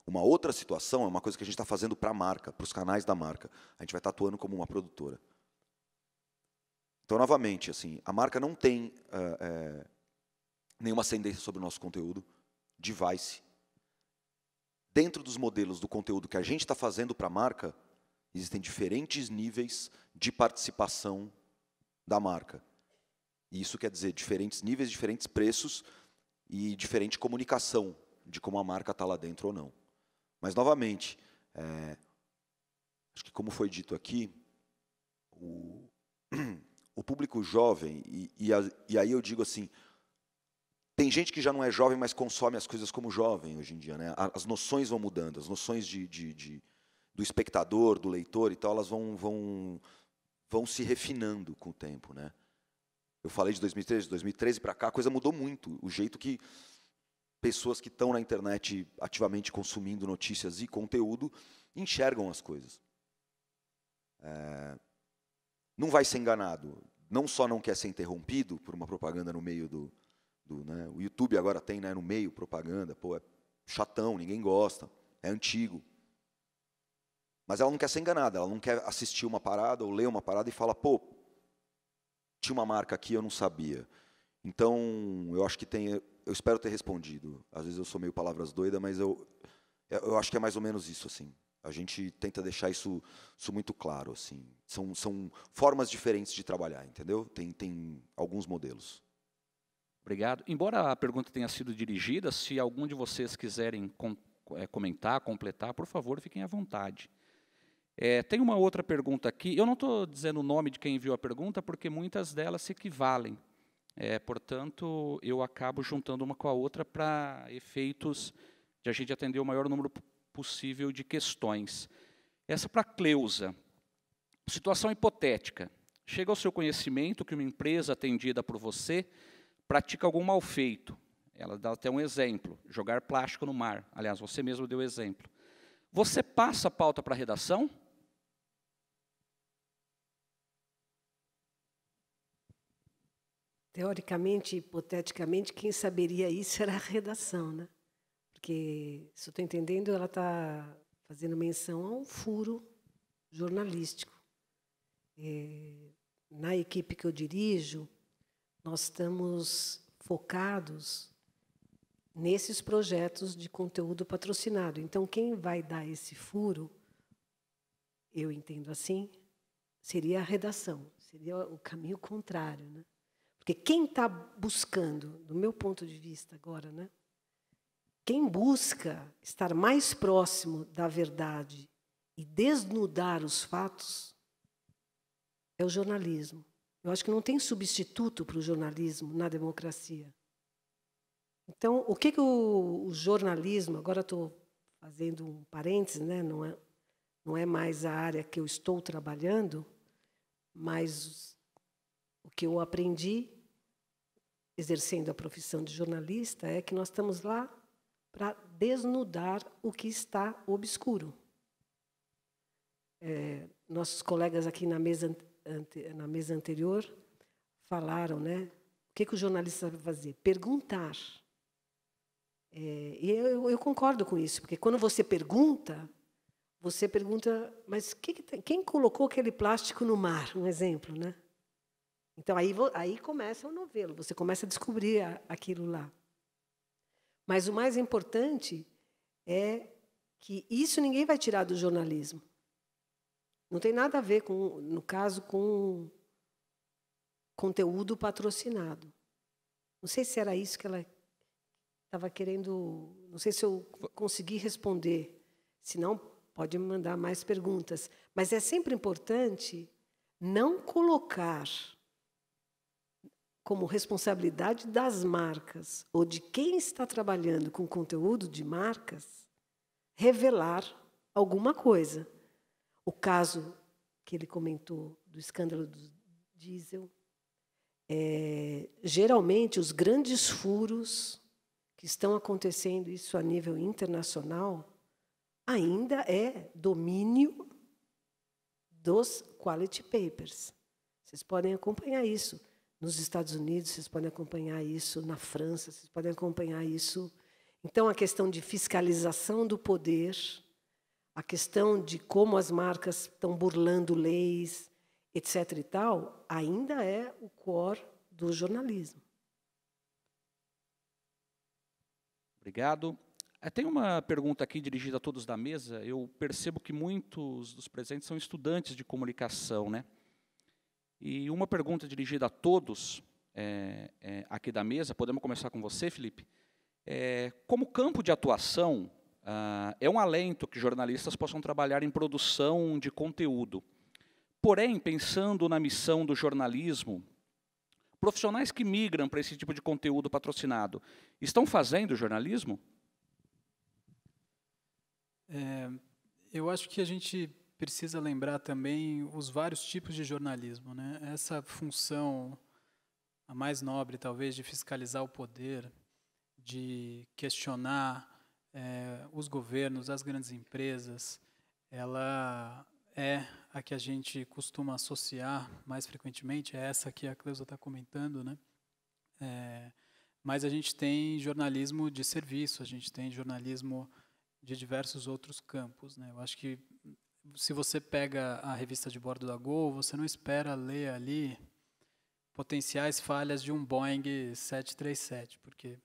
Uma outra situação é uma coisa que a gente está fazendo para a marca, para os canais da marca. A gente vai estar atuando como uma produtora. Então, novamente, assim, a marca não tem uh, é, nenhuma ascendência sobre o nosso conteúdo, device. Dentro dos modelos do conteúdo que a gente está fazendo para a marca, existem diferentes níveis de participação da marca isso quer dizer diferentes níveis, diferentes preços e diferente comunicação de como a marca está lá dentro ou não. Mas, novamente, é, acho que como foi dito aqui, o, o público jovem, e, e, a, e aí eu digo assim, tem gente que já não é jovem, mas consome as coisas como jovem hoje em dia. Né? As noções vão mudando, as noções de, de, de do espectador, do leitor e tal, elas vão, vão, vão se refinando com o tempo. Né? Eu falei de 2013, 2013 para cá, a coisa mudou muito. O jeito que pessoas que estão na internet ativamente consumindo notícias e conteúdo enxergam as coisas. É, não vai ser enganado. Não só não quer ser interrompido por uma propaganda no meio do. do né, o YouTube agora tem né, no meio propaganda, pô, é chatão, ninguém gosta, é antigo. Mas ela não quer ser enganada, ela não quer assistir uma parada ou ler uma parada e falar, pô, tinha uma marca aqui eu não sabia. Então, eu acho que tem. Eu espero ter respondido. Às vezes eu sou meio palavras doida, mas eu, eu acho que é mais ou menos isso, assim. A gente tenta deixar isso, isso muito claro, assim. São, são formas diferentes de trabalhar, entendeu? Tem, tem alguns modelos. Obrigado. Embora a pergunta tenha sido dirigida, se algum de vocês quiserem com, é, comentar, completar, por favor, fiquem à vontade. É, tem uma outra pergunta aqui. Eu não estou dizendo o nome de quem enviou a pergunta, porque muitas delas se equivalem. É, portanto, eu acabo juntando uma com a outra para efeitos de a gente atender o maior número possível de questões. Essa para Cleusa. Situação hipotética. Chega ao seu conhecimento que uma empresa atendida por você pratica algum mal feito. Ela dá até um exemplo: jogar plástico no mar. Aliás, você mesmo deu exemplo. Você passa a pauta para a redação? Teoricamente, hipoteticamente, quem saberia isso era a redação, né? Porque, se eu estou entendendo, ela está fazendo menção a um furo jornalístico. É, na equipe que eu dirijo, nós estamos focados nesses projetos de conteúdo patrocinado. Então, quem vai dar esse furo, eu entendo assim, seria a redação, seria o caminho contrário, né? Porque quem está buscando, do meu ponto de vista agora, né? Quem busca estar mais próximo da verdade e desnudar os fatos é o jornalismo. Eu acho que não tem substituto para o jornalismo na democracia. Então, o que, que o, o jornalismo, agora estou fazendo um parênteses, né? não, é, não é mais a área que eu estou trabalhando, mas o que eu aprendi exercendo a profissão de jornalista é que nós estamos lá para desnudar o que está obscuro. É, nossos colegas aqui na mesa, ante, na mesa anterior falaram, né? O que, que o jornalista vai fazer? Perguntar. É, e eu, eu, concordo com isso, porque quando você pergunta, você pergunta, mas que que tem, quem colocou aquele plástico no mar? Um exemplo, né? Então aí, aí começa o novelo, você começa a descobrir a, aquilo lá. Mas o mais importante é que isso ninguém vai tirar do jornalismo. Não tem nada a ver com, no caso, com conteúdo patrocinado. Não sei se era isso que ela estava querendo. Não sei se eu consegui responder. Se não, pode mandar mais perguntas. Mas é sempre importante não colocar como responsabilidade das marcas ou de quem está trabalhando com conteúdo de marcas revelar alguma coisa. O caso que ele comentou do escândalo do diesel. É, geralmente, os grandes furos que estão acontecendo, isso a nível internacional, ainda é domínio dos quality papers. Vocês podem acompanhar isso. Nos Estados Unidos, vocês podem acompanhar isso, na França, vocês podem acompanhar isso. Então, a questão de fiscalização do poder, a questão de como as marcas estão burlando leis, etc. e tal, ainda é o core do jornalismo. Obrigado. É, tem uma pergunta aqui dirigida a todos da mesa. Eu percebo que muitos dos presentes são estudantes de comunicação, né? E uma pergunta dirigida a todos é, é, aqui da mesa, podemos começar com você, Felipe. É, como campo de atuação, ah, é um alento que jornalistas possam trabalhar em produção de conteúdo. Porém, pensando na missão do jornalismo, profissionais que migram para esse tipo de conteúdo patrocinado estão fazendo jornalismo? É, eu acho que a gente precisa lembrar também os vários tipos de jornalismo. Né? Essa função, a mais nobre talvez, de fiscalizar o poder, de questionar é, os governos, as grandes empresas, ela é a que a gente costuma associar mais frequentemente, é essa que a Cleusa está comentando, né? É, mas a gente tem jornalismo de serviço, a gente tem jornalismo de diversos outros campos, né? Eu acho que se você pega a revista de bordo da Gol, você não espera ler ali potenciais falhas de um Boeing 737, porque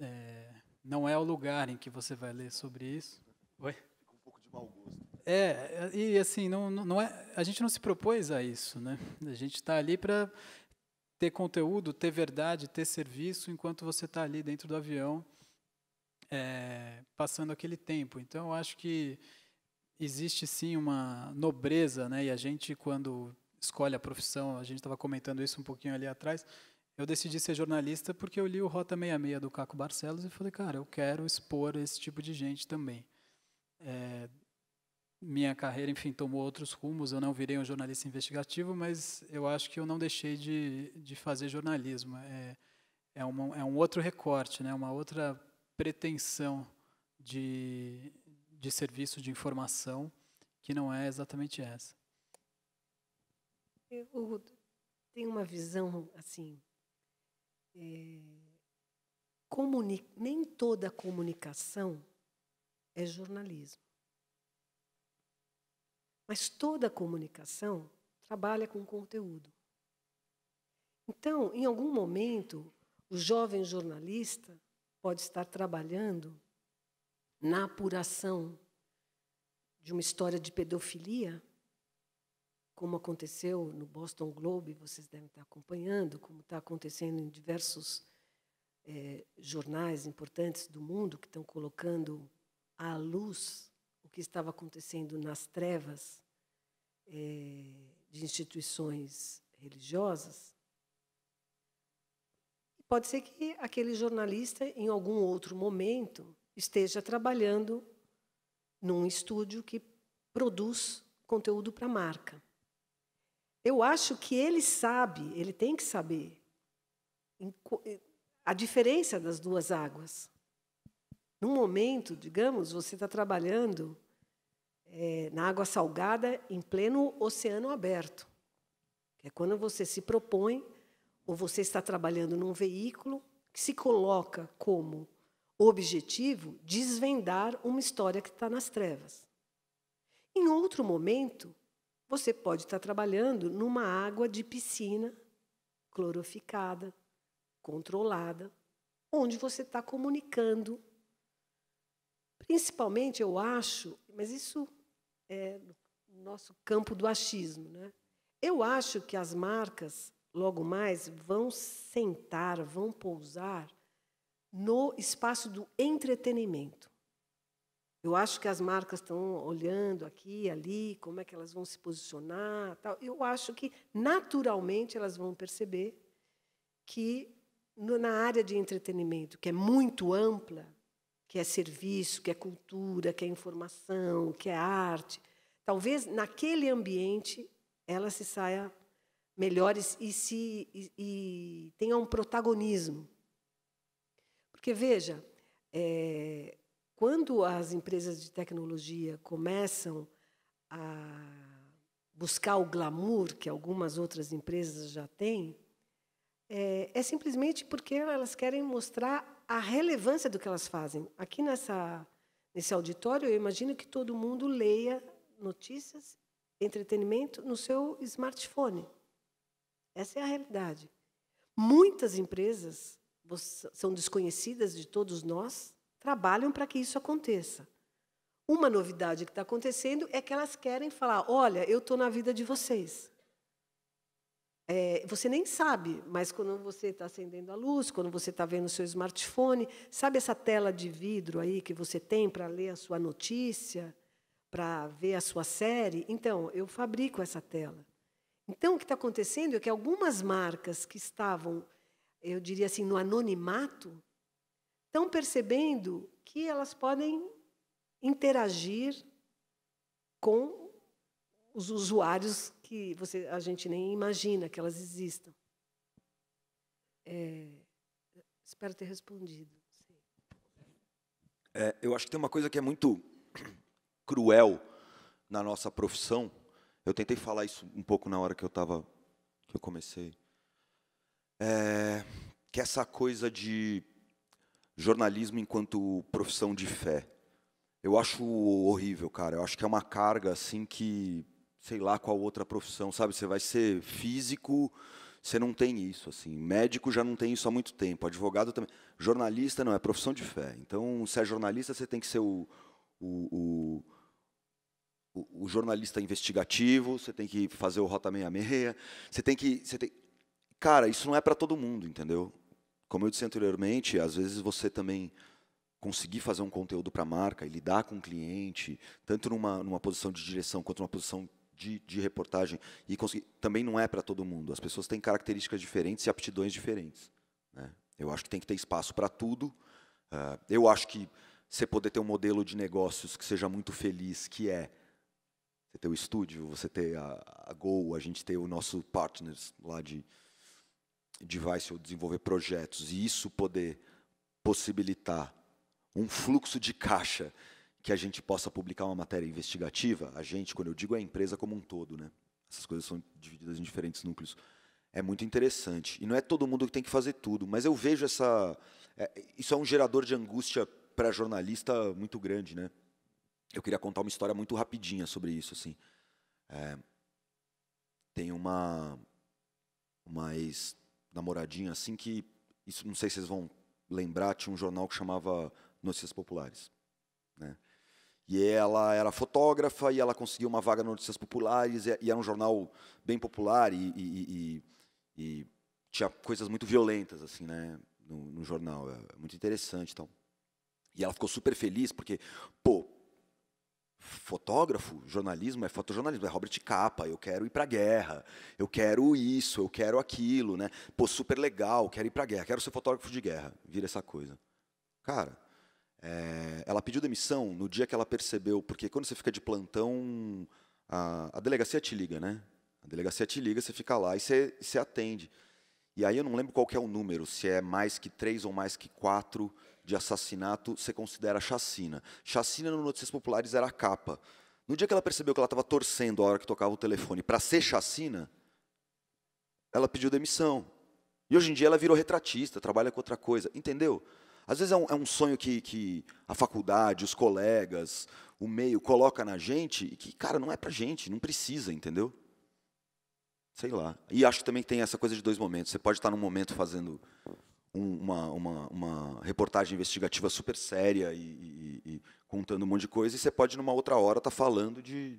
é, não é o lugar em que você vai ler sobre isso. Oi? Fica um pouco de mau gosto. É, e assim, não, não é, a gente não se propôs a isso, né? A gente está ali para ter conteúdo, ter verdade, ter serviço, enquanto você está ali dentro do avião, é, passando aquele tempo. Então, eu acho que existe sim uma nobreza, né? E a gente, quando escolhe a profissão, a gente estava comentando isso um pouquinho ali atrás, eu decidi ser jornalista porque eu li o Rota 66 do Caco Barcelos e falei, cara, eu quero expor esse tipo de gente também. É, minha carreira, enfim, tomou outros rumos, eu não virei um jornalista investigativo, mas eu acho que eu não deixei de, de fazer jornalismo. É, é, uma, é um outro recorte, né? uma outra pretensão de, de serviço de informação que não é exatamente essa. Eu tenho uma visão assim. É, nem toda comunicação é jornalismo. Mas toda comunicação trabalha com conteúdo. Então, em algum momento, o jovem jornalista pode estar trabalhando na apuração de uma história de pedofilia, como aconteceu no Boston Globe, vocês devem estar acompanhando, como está acontecendo em diversos é, jornais importantes do mundo que estão colocando à luz o que estava acontecendo nas trevas é, de instituições religiosas. Pode ser que aquele jornalista, em algum outro momento, esteja trabalhando num estúdio que produz conteúdo para a marca. Eu acho que ele sabe, ele tem que saber eh, a diferença das duas águas. Num momento, digamos, você está trabalhando é, na água salgada em pleno oceano aberto. que É quando você se propõe, ou você está trabalhando num veículo que se coloca como objetivo desvendar uma história que está nas trevas. Em outro momento, você pode estar trabalhando numa água de piscina clorificada, controlada, onde você está comunicando. Principalmente, eu acho, mas isso é no nosso campo do achismo, né? Eu acho que as marcas, logo mais, vão sentar, vão pousar no espaço do entretenimento. Eu acho que as marcas estão olhando aqui, ali, como é que elas vão se posicionar, tal. Eu acho que naturalmente elas vão perceber que na área de entretenimento, que é muito ampla, que é serviço, que é cultura, que é informação, que é arte, talvez naquele ambiente ela se saia melhores e, se, e, e tenha um protagonismo porque, veja, é, quando as empresas de tecnologia começam a buscar o glamour que algumas outras empresas já têm, é, é simplesmente porque elas querem mostrar a relevância do que elas fazem. Aqui nessa, nesse auditório, eu imagino que todo mundo leia notícias, entretenimento no seu smartphone. Essa é a realidade. Muitas empresas são desconhecidas de todos nós, trabalham para que isso aconteça. Uma novidade que está acontecendo é que elas querem falar: olha, eu estou na vida de vocês. É, você nem sabe, mas quando você está acendendo a luz, quando você está vendo o seu smartphone, sabe essa tela de vidro aí que você tem para ler a sua notícia, para ver a sua série? Então, eu fabrico essa tela. Então, o que está acontecendo é que algumas marcas que estavam eu diria assim, no anonimato, estão percebendo que elas podem interagir com os usuários que você, a gente nem imagina que elas existam. É, espero ter respondido. É, eu acho que tem uma coisa que é muito cruel na nossa profissão. Eu tentei falar isso um pouco na hora que eu estava que eu comecei é, que essa coisa de jornalismo enquanto profissão de fé. Eu acho horrível, cara. Eu acho que é uma carga assim que sei lá qual outra profissão, sabe? Você vai ser físico, você não tem isso, assim. Médico já não tem isso há muito tempo, advogado também. Jornalista não, é profissão de fé. Então, se é jornalista, você tem que ser o, o, o, o jornalista investigativo, você tem que fazer o Rota 66, você tem que... Você tem, Cara, isso não é para todo mundo, entendeu? Como eu disse anteriormente, às vezes você também conseguir fazer um conteúdo para a marca e lidar com o cliente, tanto numa, numa posição de direção quanto numa posição de, de reportagem, e conseguir, também não é para todo mundo. As pessoas têm características diferentes e aptidões diferentes. Né? Eu acho que tem que ter espaço para tudo. Uh, eu acho que você poder ter um modelo de negócios que seja muito feliz, que é você ter o estúdio, você ter a, a Go, a gente ter o nosso partners lá de, device ou desenvolver projetos e isso poder possibilitar um fluxo de caixa que a gente possa publicar uma matéria investigativa, a gente, quando eu digo a empresa como um todo, né? Essas coisas são divididas em diferentes núcleos. É muito interessante. E não é todo mundo que tem que fazer tudo, mas eu vejo essa. É, isso é um gerador de angústia para jornalista muito grande, né? Eu queria contar uma história muito rapidinha sobre isso, assim. É, tem uma, uma ex namoradinha assim que isso não sei se vocês vão lembrar, tinha um jornal que chamava Notícias Populares, né? E ela era fotógrafa e ela conseguiu uma vaga no Notícias Populares e, e era um jornal bem popular e, e, e, tinha coisas muito violentas assim, né? No, no jornal, é, é muito interessante, então. E ela ficou super feliz porque, pô, fotógrafo, jornalismo é fotojornalismo, é Robert Capa, eu quero ir para a guerra, eu quero isso, eu quero aquilo, né? Pô, super legal, quero ir para a guerra, quero ser fotógrafo de guerra, vira essa coisa. Cara, é, ela pediu demissão no dia que ela percebeu, porque quando você fica de plantão, a, a delegacia te liga, né? A delegacia te liga, você fica lá e você, você atende. E aí eu não lembro qual é o número, se é mais que três ou mais que quatro de assassinato você considera chacina. Chacina no Notícias Populares era a capa. No dia que ela percebeu que ela estava torcendo a hora que tocava o telefone para ser chacina, ela pediu demissão. E hoje em dia ela virou retratista, trabalha com outra coisa, entendeu? Às vezes é um, é um sonho que, que, a faculdade, os colegas, o meio coloca na gente e que, cara, não é para gente, não precisa, entendeu? Sei lá. E acho também que tem essa coisa de dois momentos. Você pode estar num momento fazendo uma, uma, uma, reportagem investigativa super séria e, e, e, contando um monte de coisa, e você pode, numa outra hora, estar tá falando de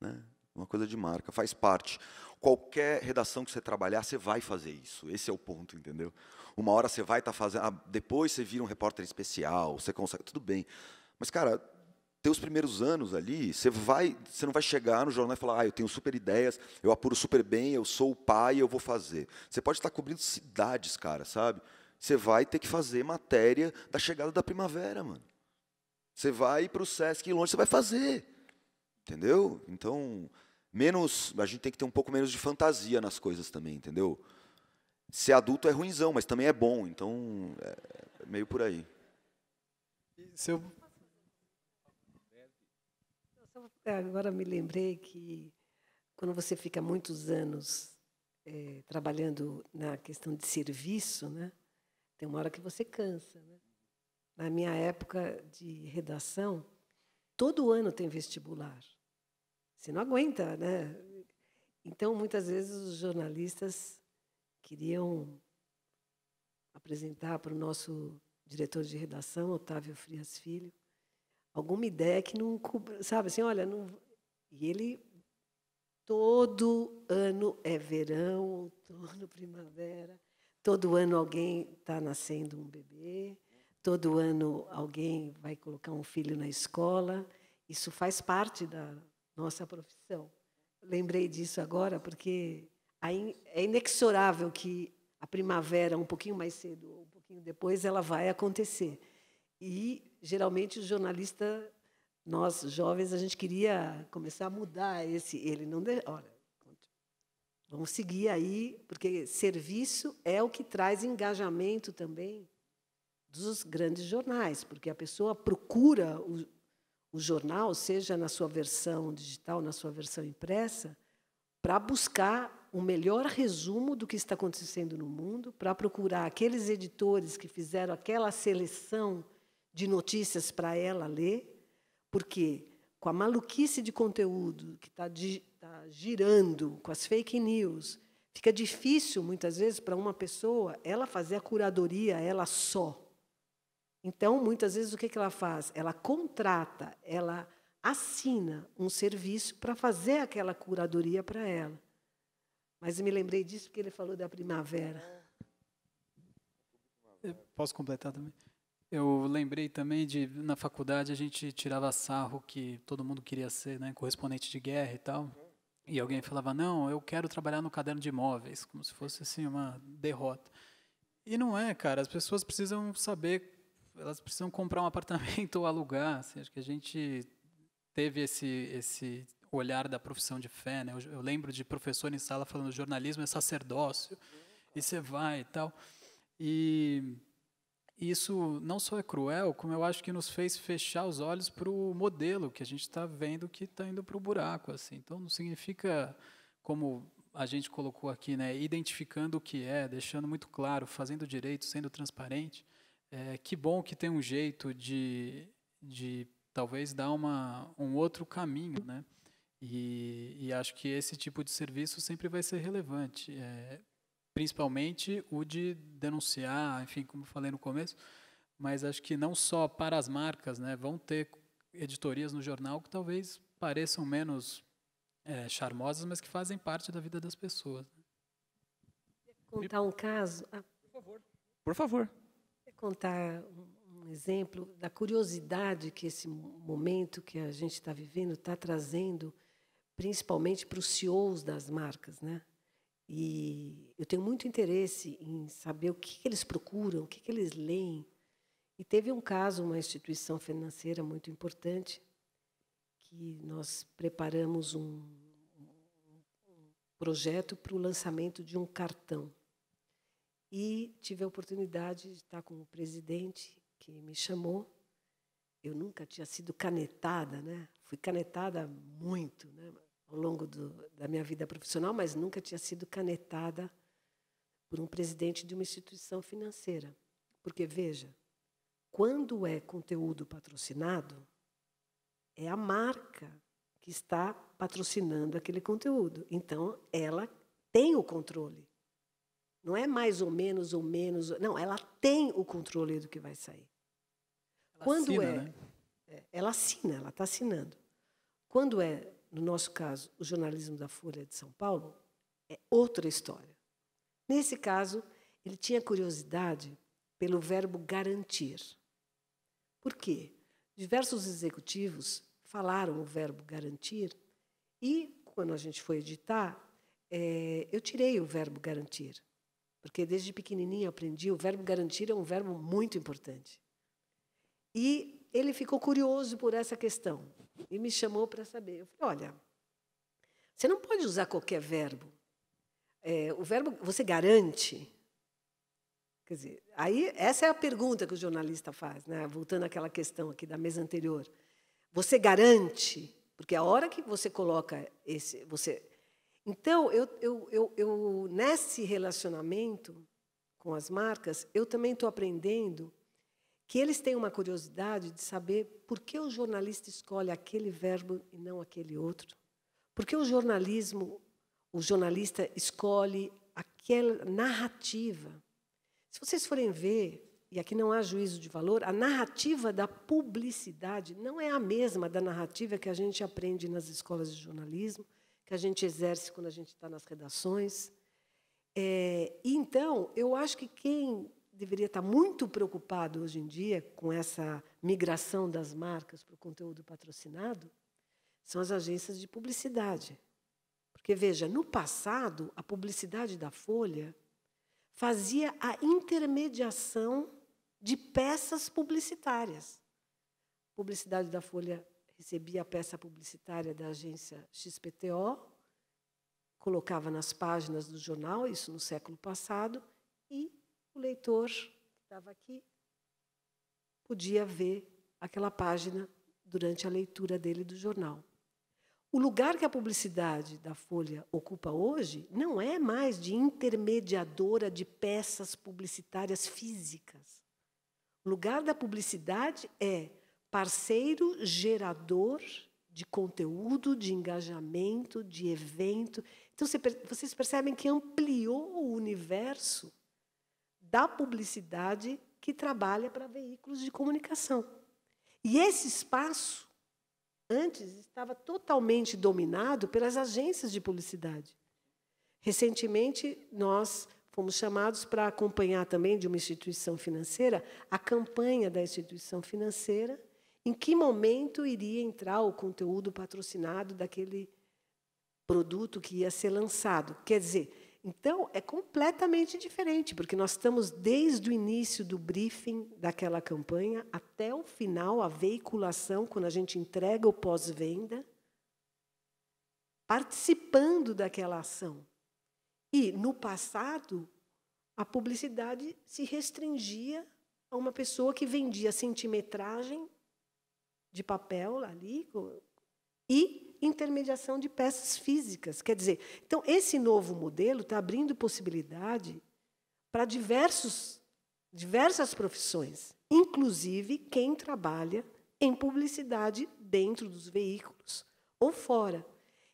né, uma coisa de marca. Faz parte. Qualquer redação que você trabalhar, você vai fazer isso. Esse é o ponto, entendeu? Uma hora você vai estar tá fazendo. Ah, depois você vira um repórter especial, você consegue. Tudo bem. Mas, cara, teus primeiros anos ali, você vai, você não vai chegar no jornal e falar, ah, eu tenho super ideias, eu apuro super bem, eu sou o pai, eu vou fazer. Você pode estar tá cobrindo cidades, cara, sabe? Você vai ter que fazer matéria da chegada da primavera, mano. Você vai para o Sesc longe, você vai fazer. Entendeu? Então, menos. A gente tem que ter um pouco menos de fantasia nas coisas também, entendeu? Ser adulto é ruimzão, mas também é bom. Então, é, é meio por aí. Se eu... É, agora me lembrei que quando você fica muitos anos é, trabalhando na questão de serviço, né? Tem uma hora que você cansa. Né? Na minha época de redação, todo ano tem vestibular. Você não aguenta, né? Então, muitas vezes, os jornalistas queriam apresentar para o nosso diretor de redação, Otávio Frias Filho, alguma ideia que não cubra, sabe assim, olha, não... e ele todo ano é verão, outono, primavera, Todo ano alguém está nascendo um bebê, todo ano alguém vai colocar um filho na escola. Isso faz parte da nossa profissão. Lembrei disso agora porque é inexorável que a primavera, um pouquinho mais cedo ou um pouquinho depois, ela vai acontecer. E geralmente o jornalista, nós jovens, a gente queria começar a mudar esse. Ele não. De, olha, Vamos seguir aí, porque serviço é o que traz engajamento também dos grandes jornais, porque a pessoa procura o, o jornal, seja na sua versão digital, na sua versão impressa, para buscar o um melhor resumo do que está acontecendo no mundo, para procurar aqueles editores que fizeram aquela seleção de notícias para ela ler, porque com a maluquice de conteúdo que está está girando com as fake news. Fica difícil, muitas vezes, para uma pessoa ela fazer a curadoria ela só. Então, muitas vezes, o que, que ela faz? Ela contrata, ela assina um serviço para fazer aquela curadoria para ela. Mas me lembrei disso porque ele falou da primavera. Eu posso completar também? Eu lembrei também de na faculdade a gente tirava sarro que todo mundo queria ser, né, correspondente de guerra e tal e alguém falava, não, eu quero trabalhar no caderno de imóveis, como se fosse assim uma derrota. E não é, cara, as pessoas precisam saber, elas precisam comprar um apartamento ou alugar, assim, acho que a gente teve esse, esse olhar da profissão de fé, né? eu, eu lembro de professor em sala falando, jornalismo é sacerdócio, e você vai e tal. E e isso não só é cruel, como eu acho que nos fez fechar os olhos para o modelo que a gente está vendo que está indo para o buraco. Assim. Então, não significa, como a gente colocou aqui, né, identificando o que é, deixando muito claro, fazendo direito, sendo transparente. É, que bom que tem um jeito de, de talvez dar uma, um outro caminho, né? E, e acho que esse tipo de serviço sempre vai ser relevante. É, principalmente o de denunciar, enfim, como falei no começo, mas acho que não só para as marcas, né, vão ter editorias no jornal que talvez pareçam menos é, charmosas, mas que fazem parte da vida das pessoas. Né. Contar um caso? Ah. por favor. Por favor. Contar um exemplo da curiosidade que esse momento que a gente está vivendo está trazendo, principalmente para os CEOs das marcas, né? E eu tenho muito interesse em saber o que, que eles procuram, o que, que eles leem. E teve um caso, uma instituição financeira muito importante, que nós preparamos um, um projeto para o lançamento de um cartão. E tive a oportunidade de estar com o presidente, que me chamou. Eu nunca tinha sido canetada, né? Fui canetada muito, né? ao longo do, da minha vida profissional, mas nunca tinha sido canetada por um presidente de uma instituição financeira. Porque, veja, quando é conteúdo patrocinado, é a marca que está patrocinando aquele conteúdo. Então, ela tem o controle. Não é mais ou menos ou menos. Não, ela tem o controle do que vai sair. Ela Quando assina, é, né? é, Ela assina, ela está assinando. Quando é no nosso caso, o jornalismo da Folha de São Paulo, é outra história. Nesse caso, ele tinha curiosidade pelo verbo garantir. Por quê? Diversos executivos falaram o verbo garantir e, quando a gente foi editar, é, eu tirei o verbo garantir, porque desde pequenininho aprendi o verbo garantir é um verbo muito importante. E ele ficou curioso por essa questão e me chamou para saber. Eu falei, olha, você não pode usar qualquer verbo. É, o verbo você garante. Quer dizer, aí essa é a pergunta que o jornalista faz, né? voltando àquela questão aqui da mesa anterior. Você garante, porque é a hora que você coloca esse. você Então, eu, eu, eu, eu nesse relacionamento com as marcas, eu também estou aprendendo que eles têm uma curiosidade de saber por que o jornalista escolhe aquele verbo e não aquele outro. Por que o jornalismo, o jornalista escolhe aquela narrativa? Se vocês forem ver, e aqui não há juízo de valor, a narrativa da publicidade não é a mesma da narrativa que a gente aprende nas escolas de jornalismo, que a gente exerce quando a gente está nas redações. É, então, eu acho que quem deveria estar muito preocupado hoje em dia com essa migração das marcas para o conteúdo patrocinado são as agências de publicidade. Porque, veja, no passado, a publicidade da Folha fazia a intermediação de peças publicitárias. A publicidade da Folha recebia a peça publicitária da agência XPTO, colocava nas páginas do jornal, isso no século passado, e o leitor que estava aqui podia ver aquela página durante a leitura dele do jornal. O lugar que a publicidade da Folha ocupa hoje não é mais de intermediadora de peças publicitárias físicas. O lugar da publicidade é parceiro gerador de conteúdo, de engajamento, de evento. Então, vocês percebem que ampliou o universo da publicidade que trabalha para veículos de comunicação. E esse espaço, antes, estava totalmente dominado pelas agências de publicidade. Recentemente, nós fomos chamados para acompanhar também de uma instituição financeira a campanha da instituição financeira, em que momento iria entrar o conteúdo patrocinado daquele produto que ia ser lançado. Quer dizer, então, é completamente diferente, porque nós estamos desde o início do briefing daquela campanha até o final, a veiculação, quando a gente entrega o pós-venda, participando daquela ação. E, no passado, a publicidade se restringia a uma pessoa que vendia centimetragem de papel ali e intermediação de peças físicas. Quer dizer, então esse novo modelo está abrindo possibilidade para diversos, diversas profissões, inclusive quem trabalha em publicidade dentro dos veículos ou fora.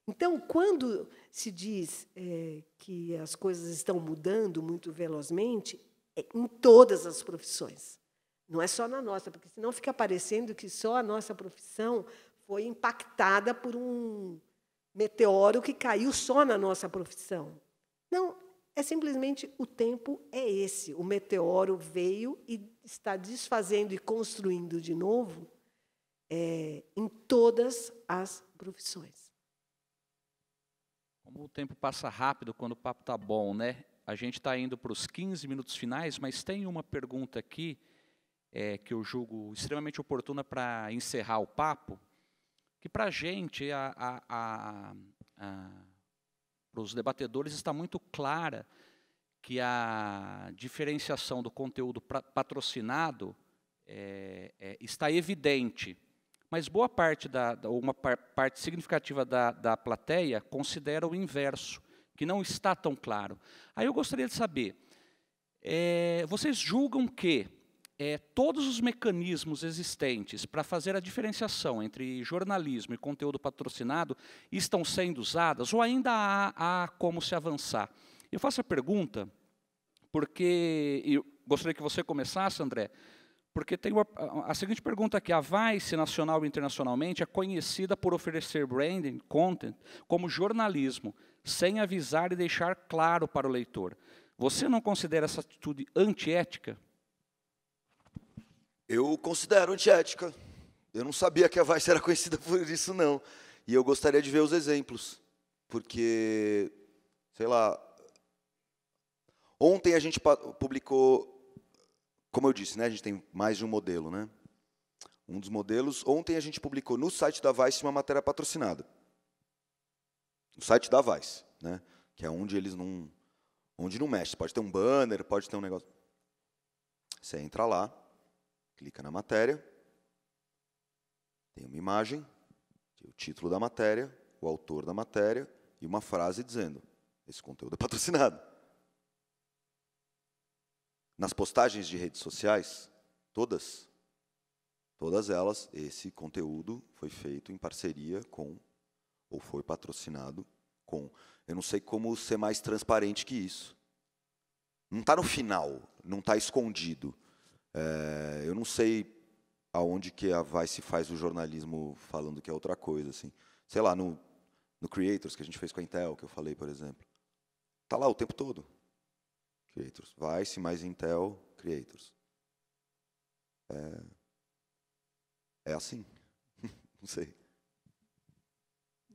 Então, quando se diz é, que as coisas estão mudando muito velozmente, é em todas as profissões. Não é só na nossa, porque senão fica parecendo que só a nossa profissão foi impactada por um meteoro que caiu só na nossa profissão. Não, é simplesmente o tempo é esse. O meteoro veio e está desfazendo e construindo de novo é, em todas as profissões. Como o tempo passa rápido quando o papo tá bom, né? A gente está indo para os 15 minutos finais, mas tem uma pergunta aqui é, que eu julgo extremamente oportuna para encerrar o papo, que para a gente, para os debatedores, está muito clara que a diferenciação do conteúdo patrocinado é, é, está evidente, mas boa parte, da, da uma par, parte significativa da, da plateia considera o inverso, que não está tão claro. Aí eu gostaria de saber, é, vocês julgam que é, todos os mecanismos existentes para fazer a diferenciação entre jornalismo e conteúdo patrocinado estão sendo usadas ou ainda há, há como se avançar? Eu faço a pergunta porque eu gostaria que você começasse, André, porque tem uma, a seguinte pergunta aqui: a Vice, nacional e internacionalmente, é conhecida por oferecer branding, content, como jornalismo, sem avisar e deixar claro para o leitor. Você não considera essa atitude antiética? eu considero antiética. Eu não sabia que a Vice era conhecida por isso, não. E eu gostaria de ver os exemplos, porque, sei lá, ontem a gente publicou, como eu disse, né, a gente tem mais de um modelo, né? Um dos modelos, ontem a gente publicou no site da Vice uma matéria patrocinada. No site da Vice, né? Que é onde eles não onde não mexe, pode ter um banner, pode ter um negócio. Você entra lá, clica na matéria, tem uma imagem, tem o título da matéria, o autor da matéria e uma frase dizendo: esse conteúdo é patrocinado. Nas postagens de redes sociais, todas, todas elas, esse conteúdo foi feito em parceria com, ou foi patrocinado com. Eu não sei como ser mais transparente que isso. Não está no final, não está escondido. É, eu não sei aonde que a vai se faz o jornalismo falando que é outra coisa, assim. Sei lá, no, no Creators, que a gente fez com a Intel, que eu falei, por exemplo. Tá lá o tempo todo. Creators. Vice mais Intel, Creators. É, é assim. não sei.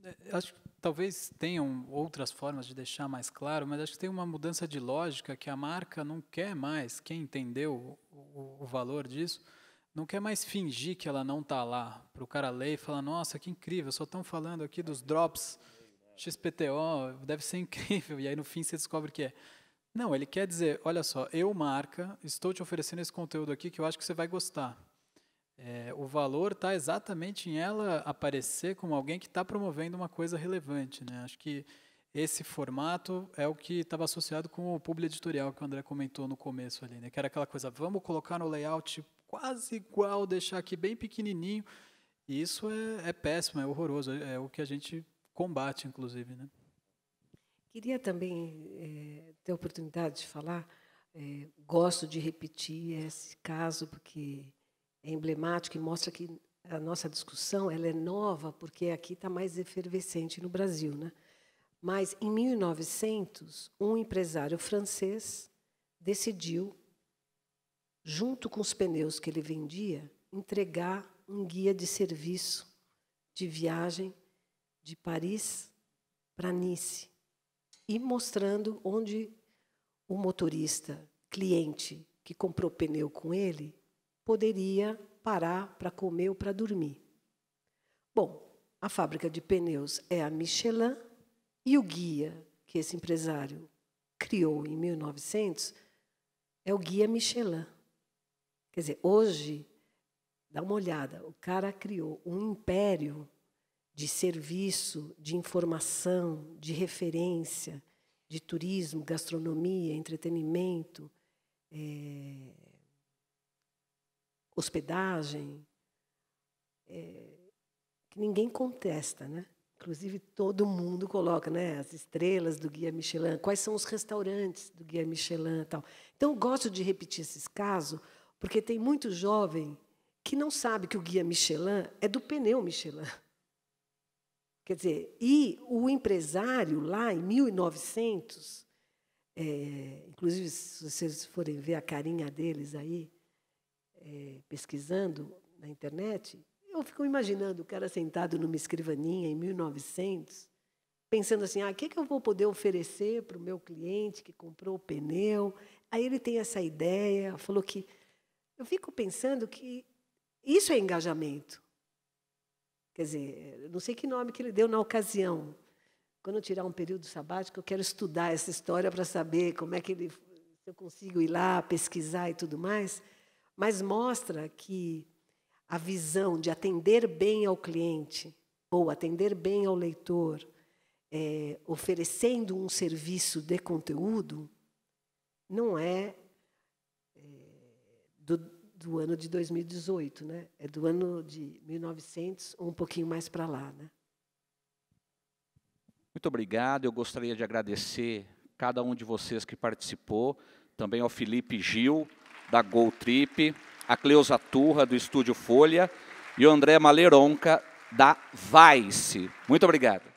É, acho que talvez tenham outras formas de deixar mais claro, mas acho que tem uma mudança de lógica que a marca não quer mais, quem entendeu o, o, valor disso, não quer mais fingir que ela não está lá, para o cara ler e falar, nossa, que incrível, só estão falando aqui dos drops XPTO, deve ser incrível, e aí no fim você descobre que é. Não, ele quer dizer, olha só, eu, marca, estou te oferecendo esse conteúdo aqui que eu acho que você vai gostar. É, o valor está exatamente em ela aparecer como alguém que está promovendo uma coisa relevante. Né? Acho que esse formato é o que estava associado com o público editorial que o André comentou no começo ali, né? que era aquela coisa, vamos colocar no layout quase igual, deixar aqui bem pequenininho. E isso é, é péssimo, é horroroso, é, é o que a gente combate, inclusive. Né? Queria também é, ter a oportunidade de falar, é, gosto de repetir esse caso, porque é emblemático e mostra que a nossa discussão ela é nova, porque aqui está mais efervescente no Brasil. Né? Mas, em 1900, um empresário francês decidiu, junto com os pneus que ele vendia, entregar um guia de serviço de viagem de Paris para Nice e mostrando onde o motorista cliente que comprou pneu com ele poderia parar para comer ou para dormir. Bom, a fábrica de pneus é a Michelin e o guia que esse empresário criou em 1900 é o guia Michelin. Quer dizer, hoje, dá uma olhada, o cara criou um império de serviço, de informação, de referência, de turismo, gastronomia, entretenimento, é, hospedagem, é, que ninguém contesta, né? Inclusive todo mundo coloca, né? As estrelas do guia Michelin, quais são os restaurantes do guia Michelin, tal. Então gosto de repetir esses casos porque tem muito jovem que não sabe que o guia Michelin é do pneu Michelin. Quer dizer, e o empresário lá em 1900, é, inclusive se vocês forem ver a carinha deles aí, é, pesquisando na internet, eu fico imaginando o cara sentado numa escrivaninha em 1900, pensando assim: ah, o que, é que eu vou poder oferecer para o meu cliente que comprou o pneu? Aí ele tem essa ideia, falou que. Eu fico pensando que isso é engajamento. Quer dizer, não sei que nome que ele deu na ocasião. Quando eu tirar um período sabático, eu quero estudar essa história para saber como é que ele. Se eu consigo ir lá, pesquisar e tudo mais mas mostra que a visão de atender bem ao cliente ou atender bem ao leitor, é, oferecendo um serviço de conteúdo, não é, é do, do, ano de 2018, né? É do ano de 1900 ou um pouquinho mais para lá, né? Muito obrigado. Eu gostaria de agradecer cada um de vocês que participou, também ao Felipe Gil da Gold Trip, a Cleusa Turra, do Estúdio Folha, e o André Maleronca, da Vice. Muito obrigado.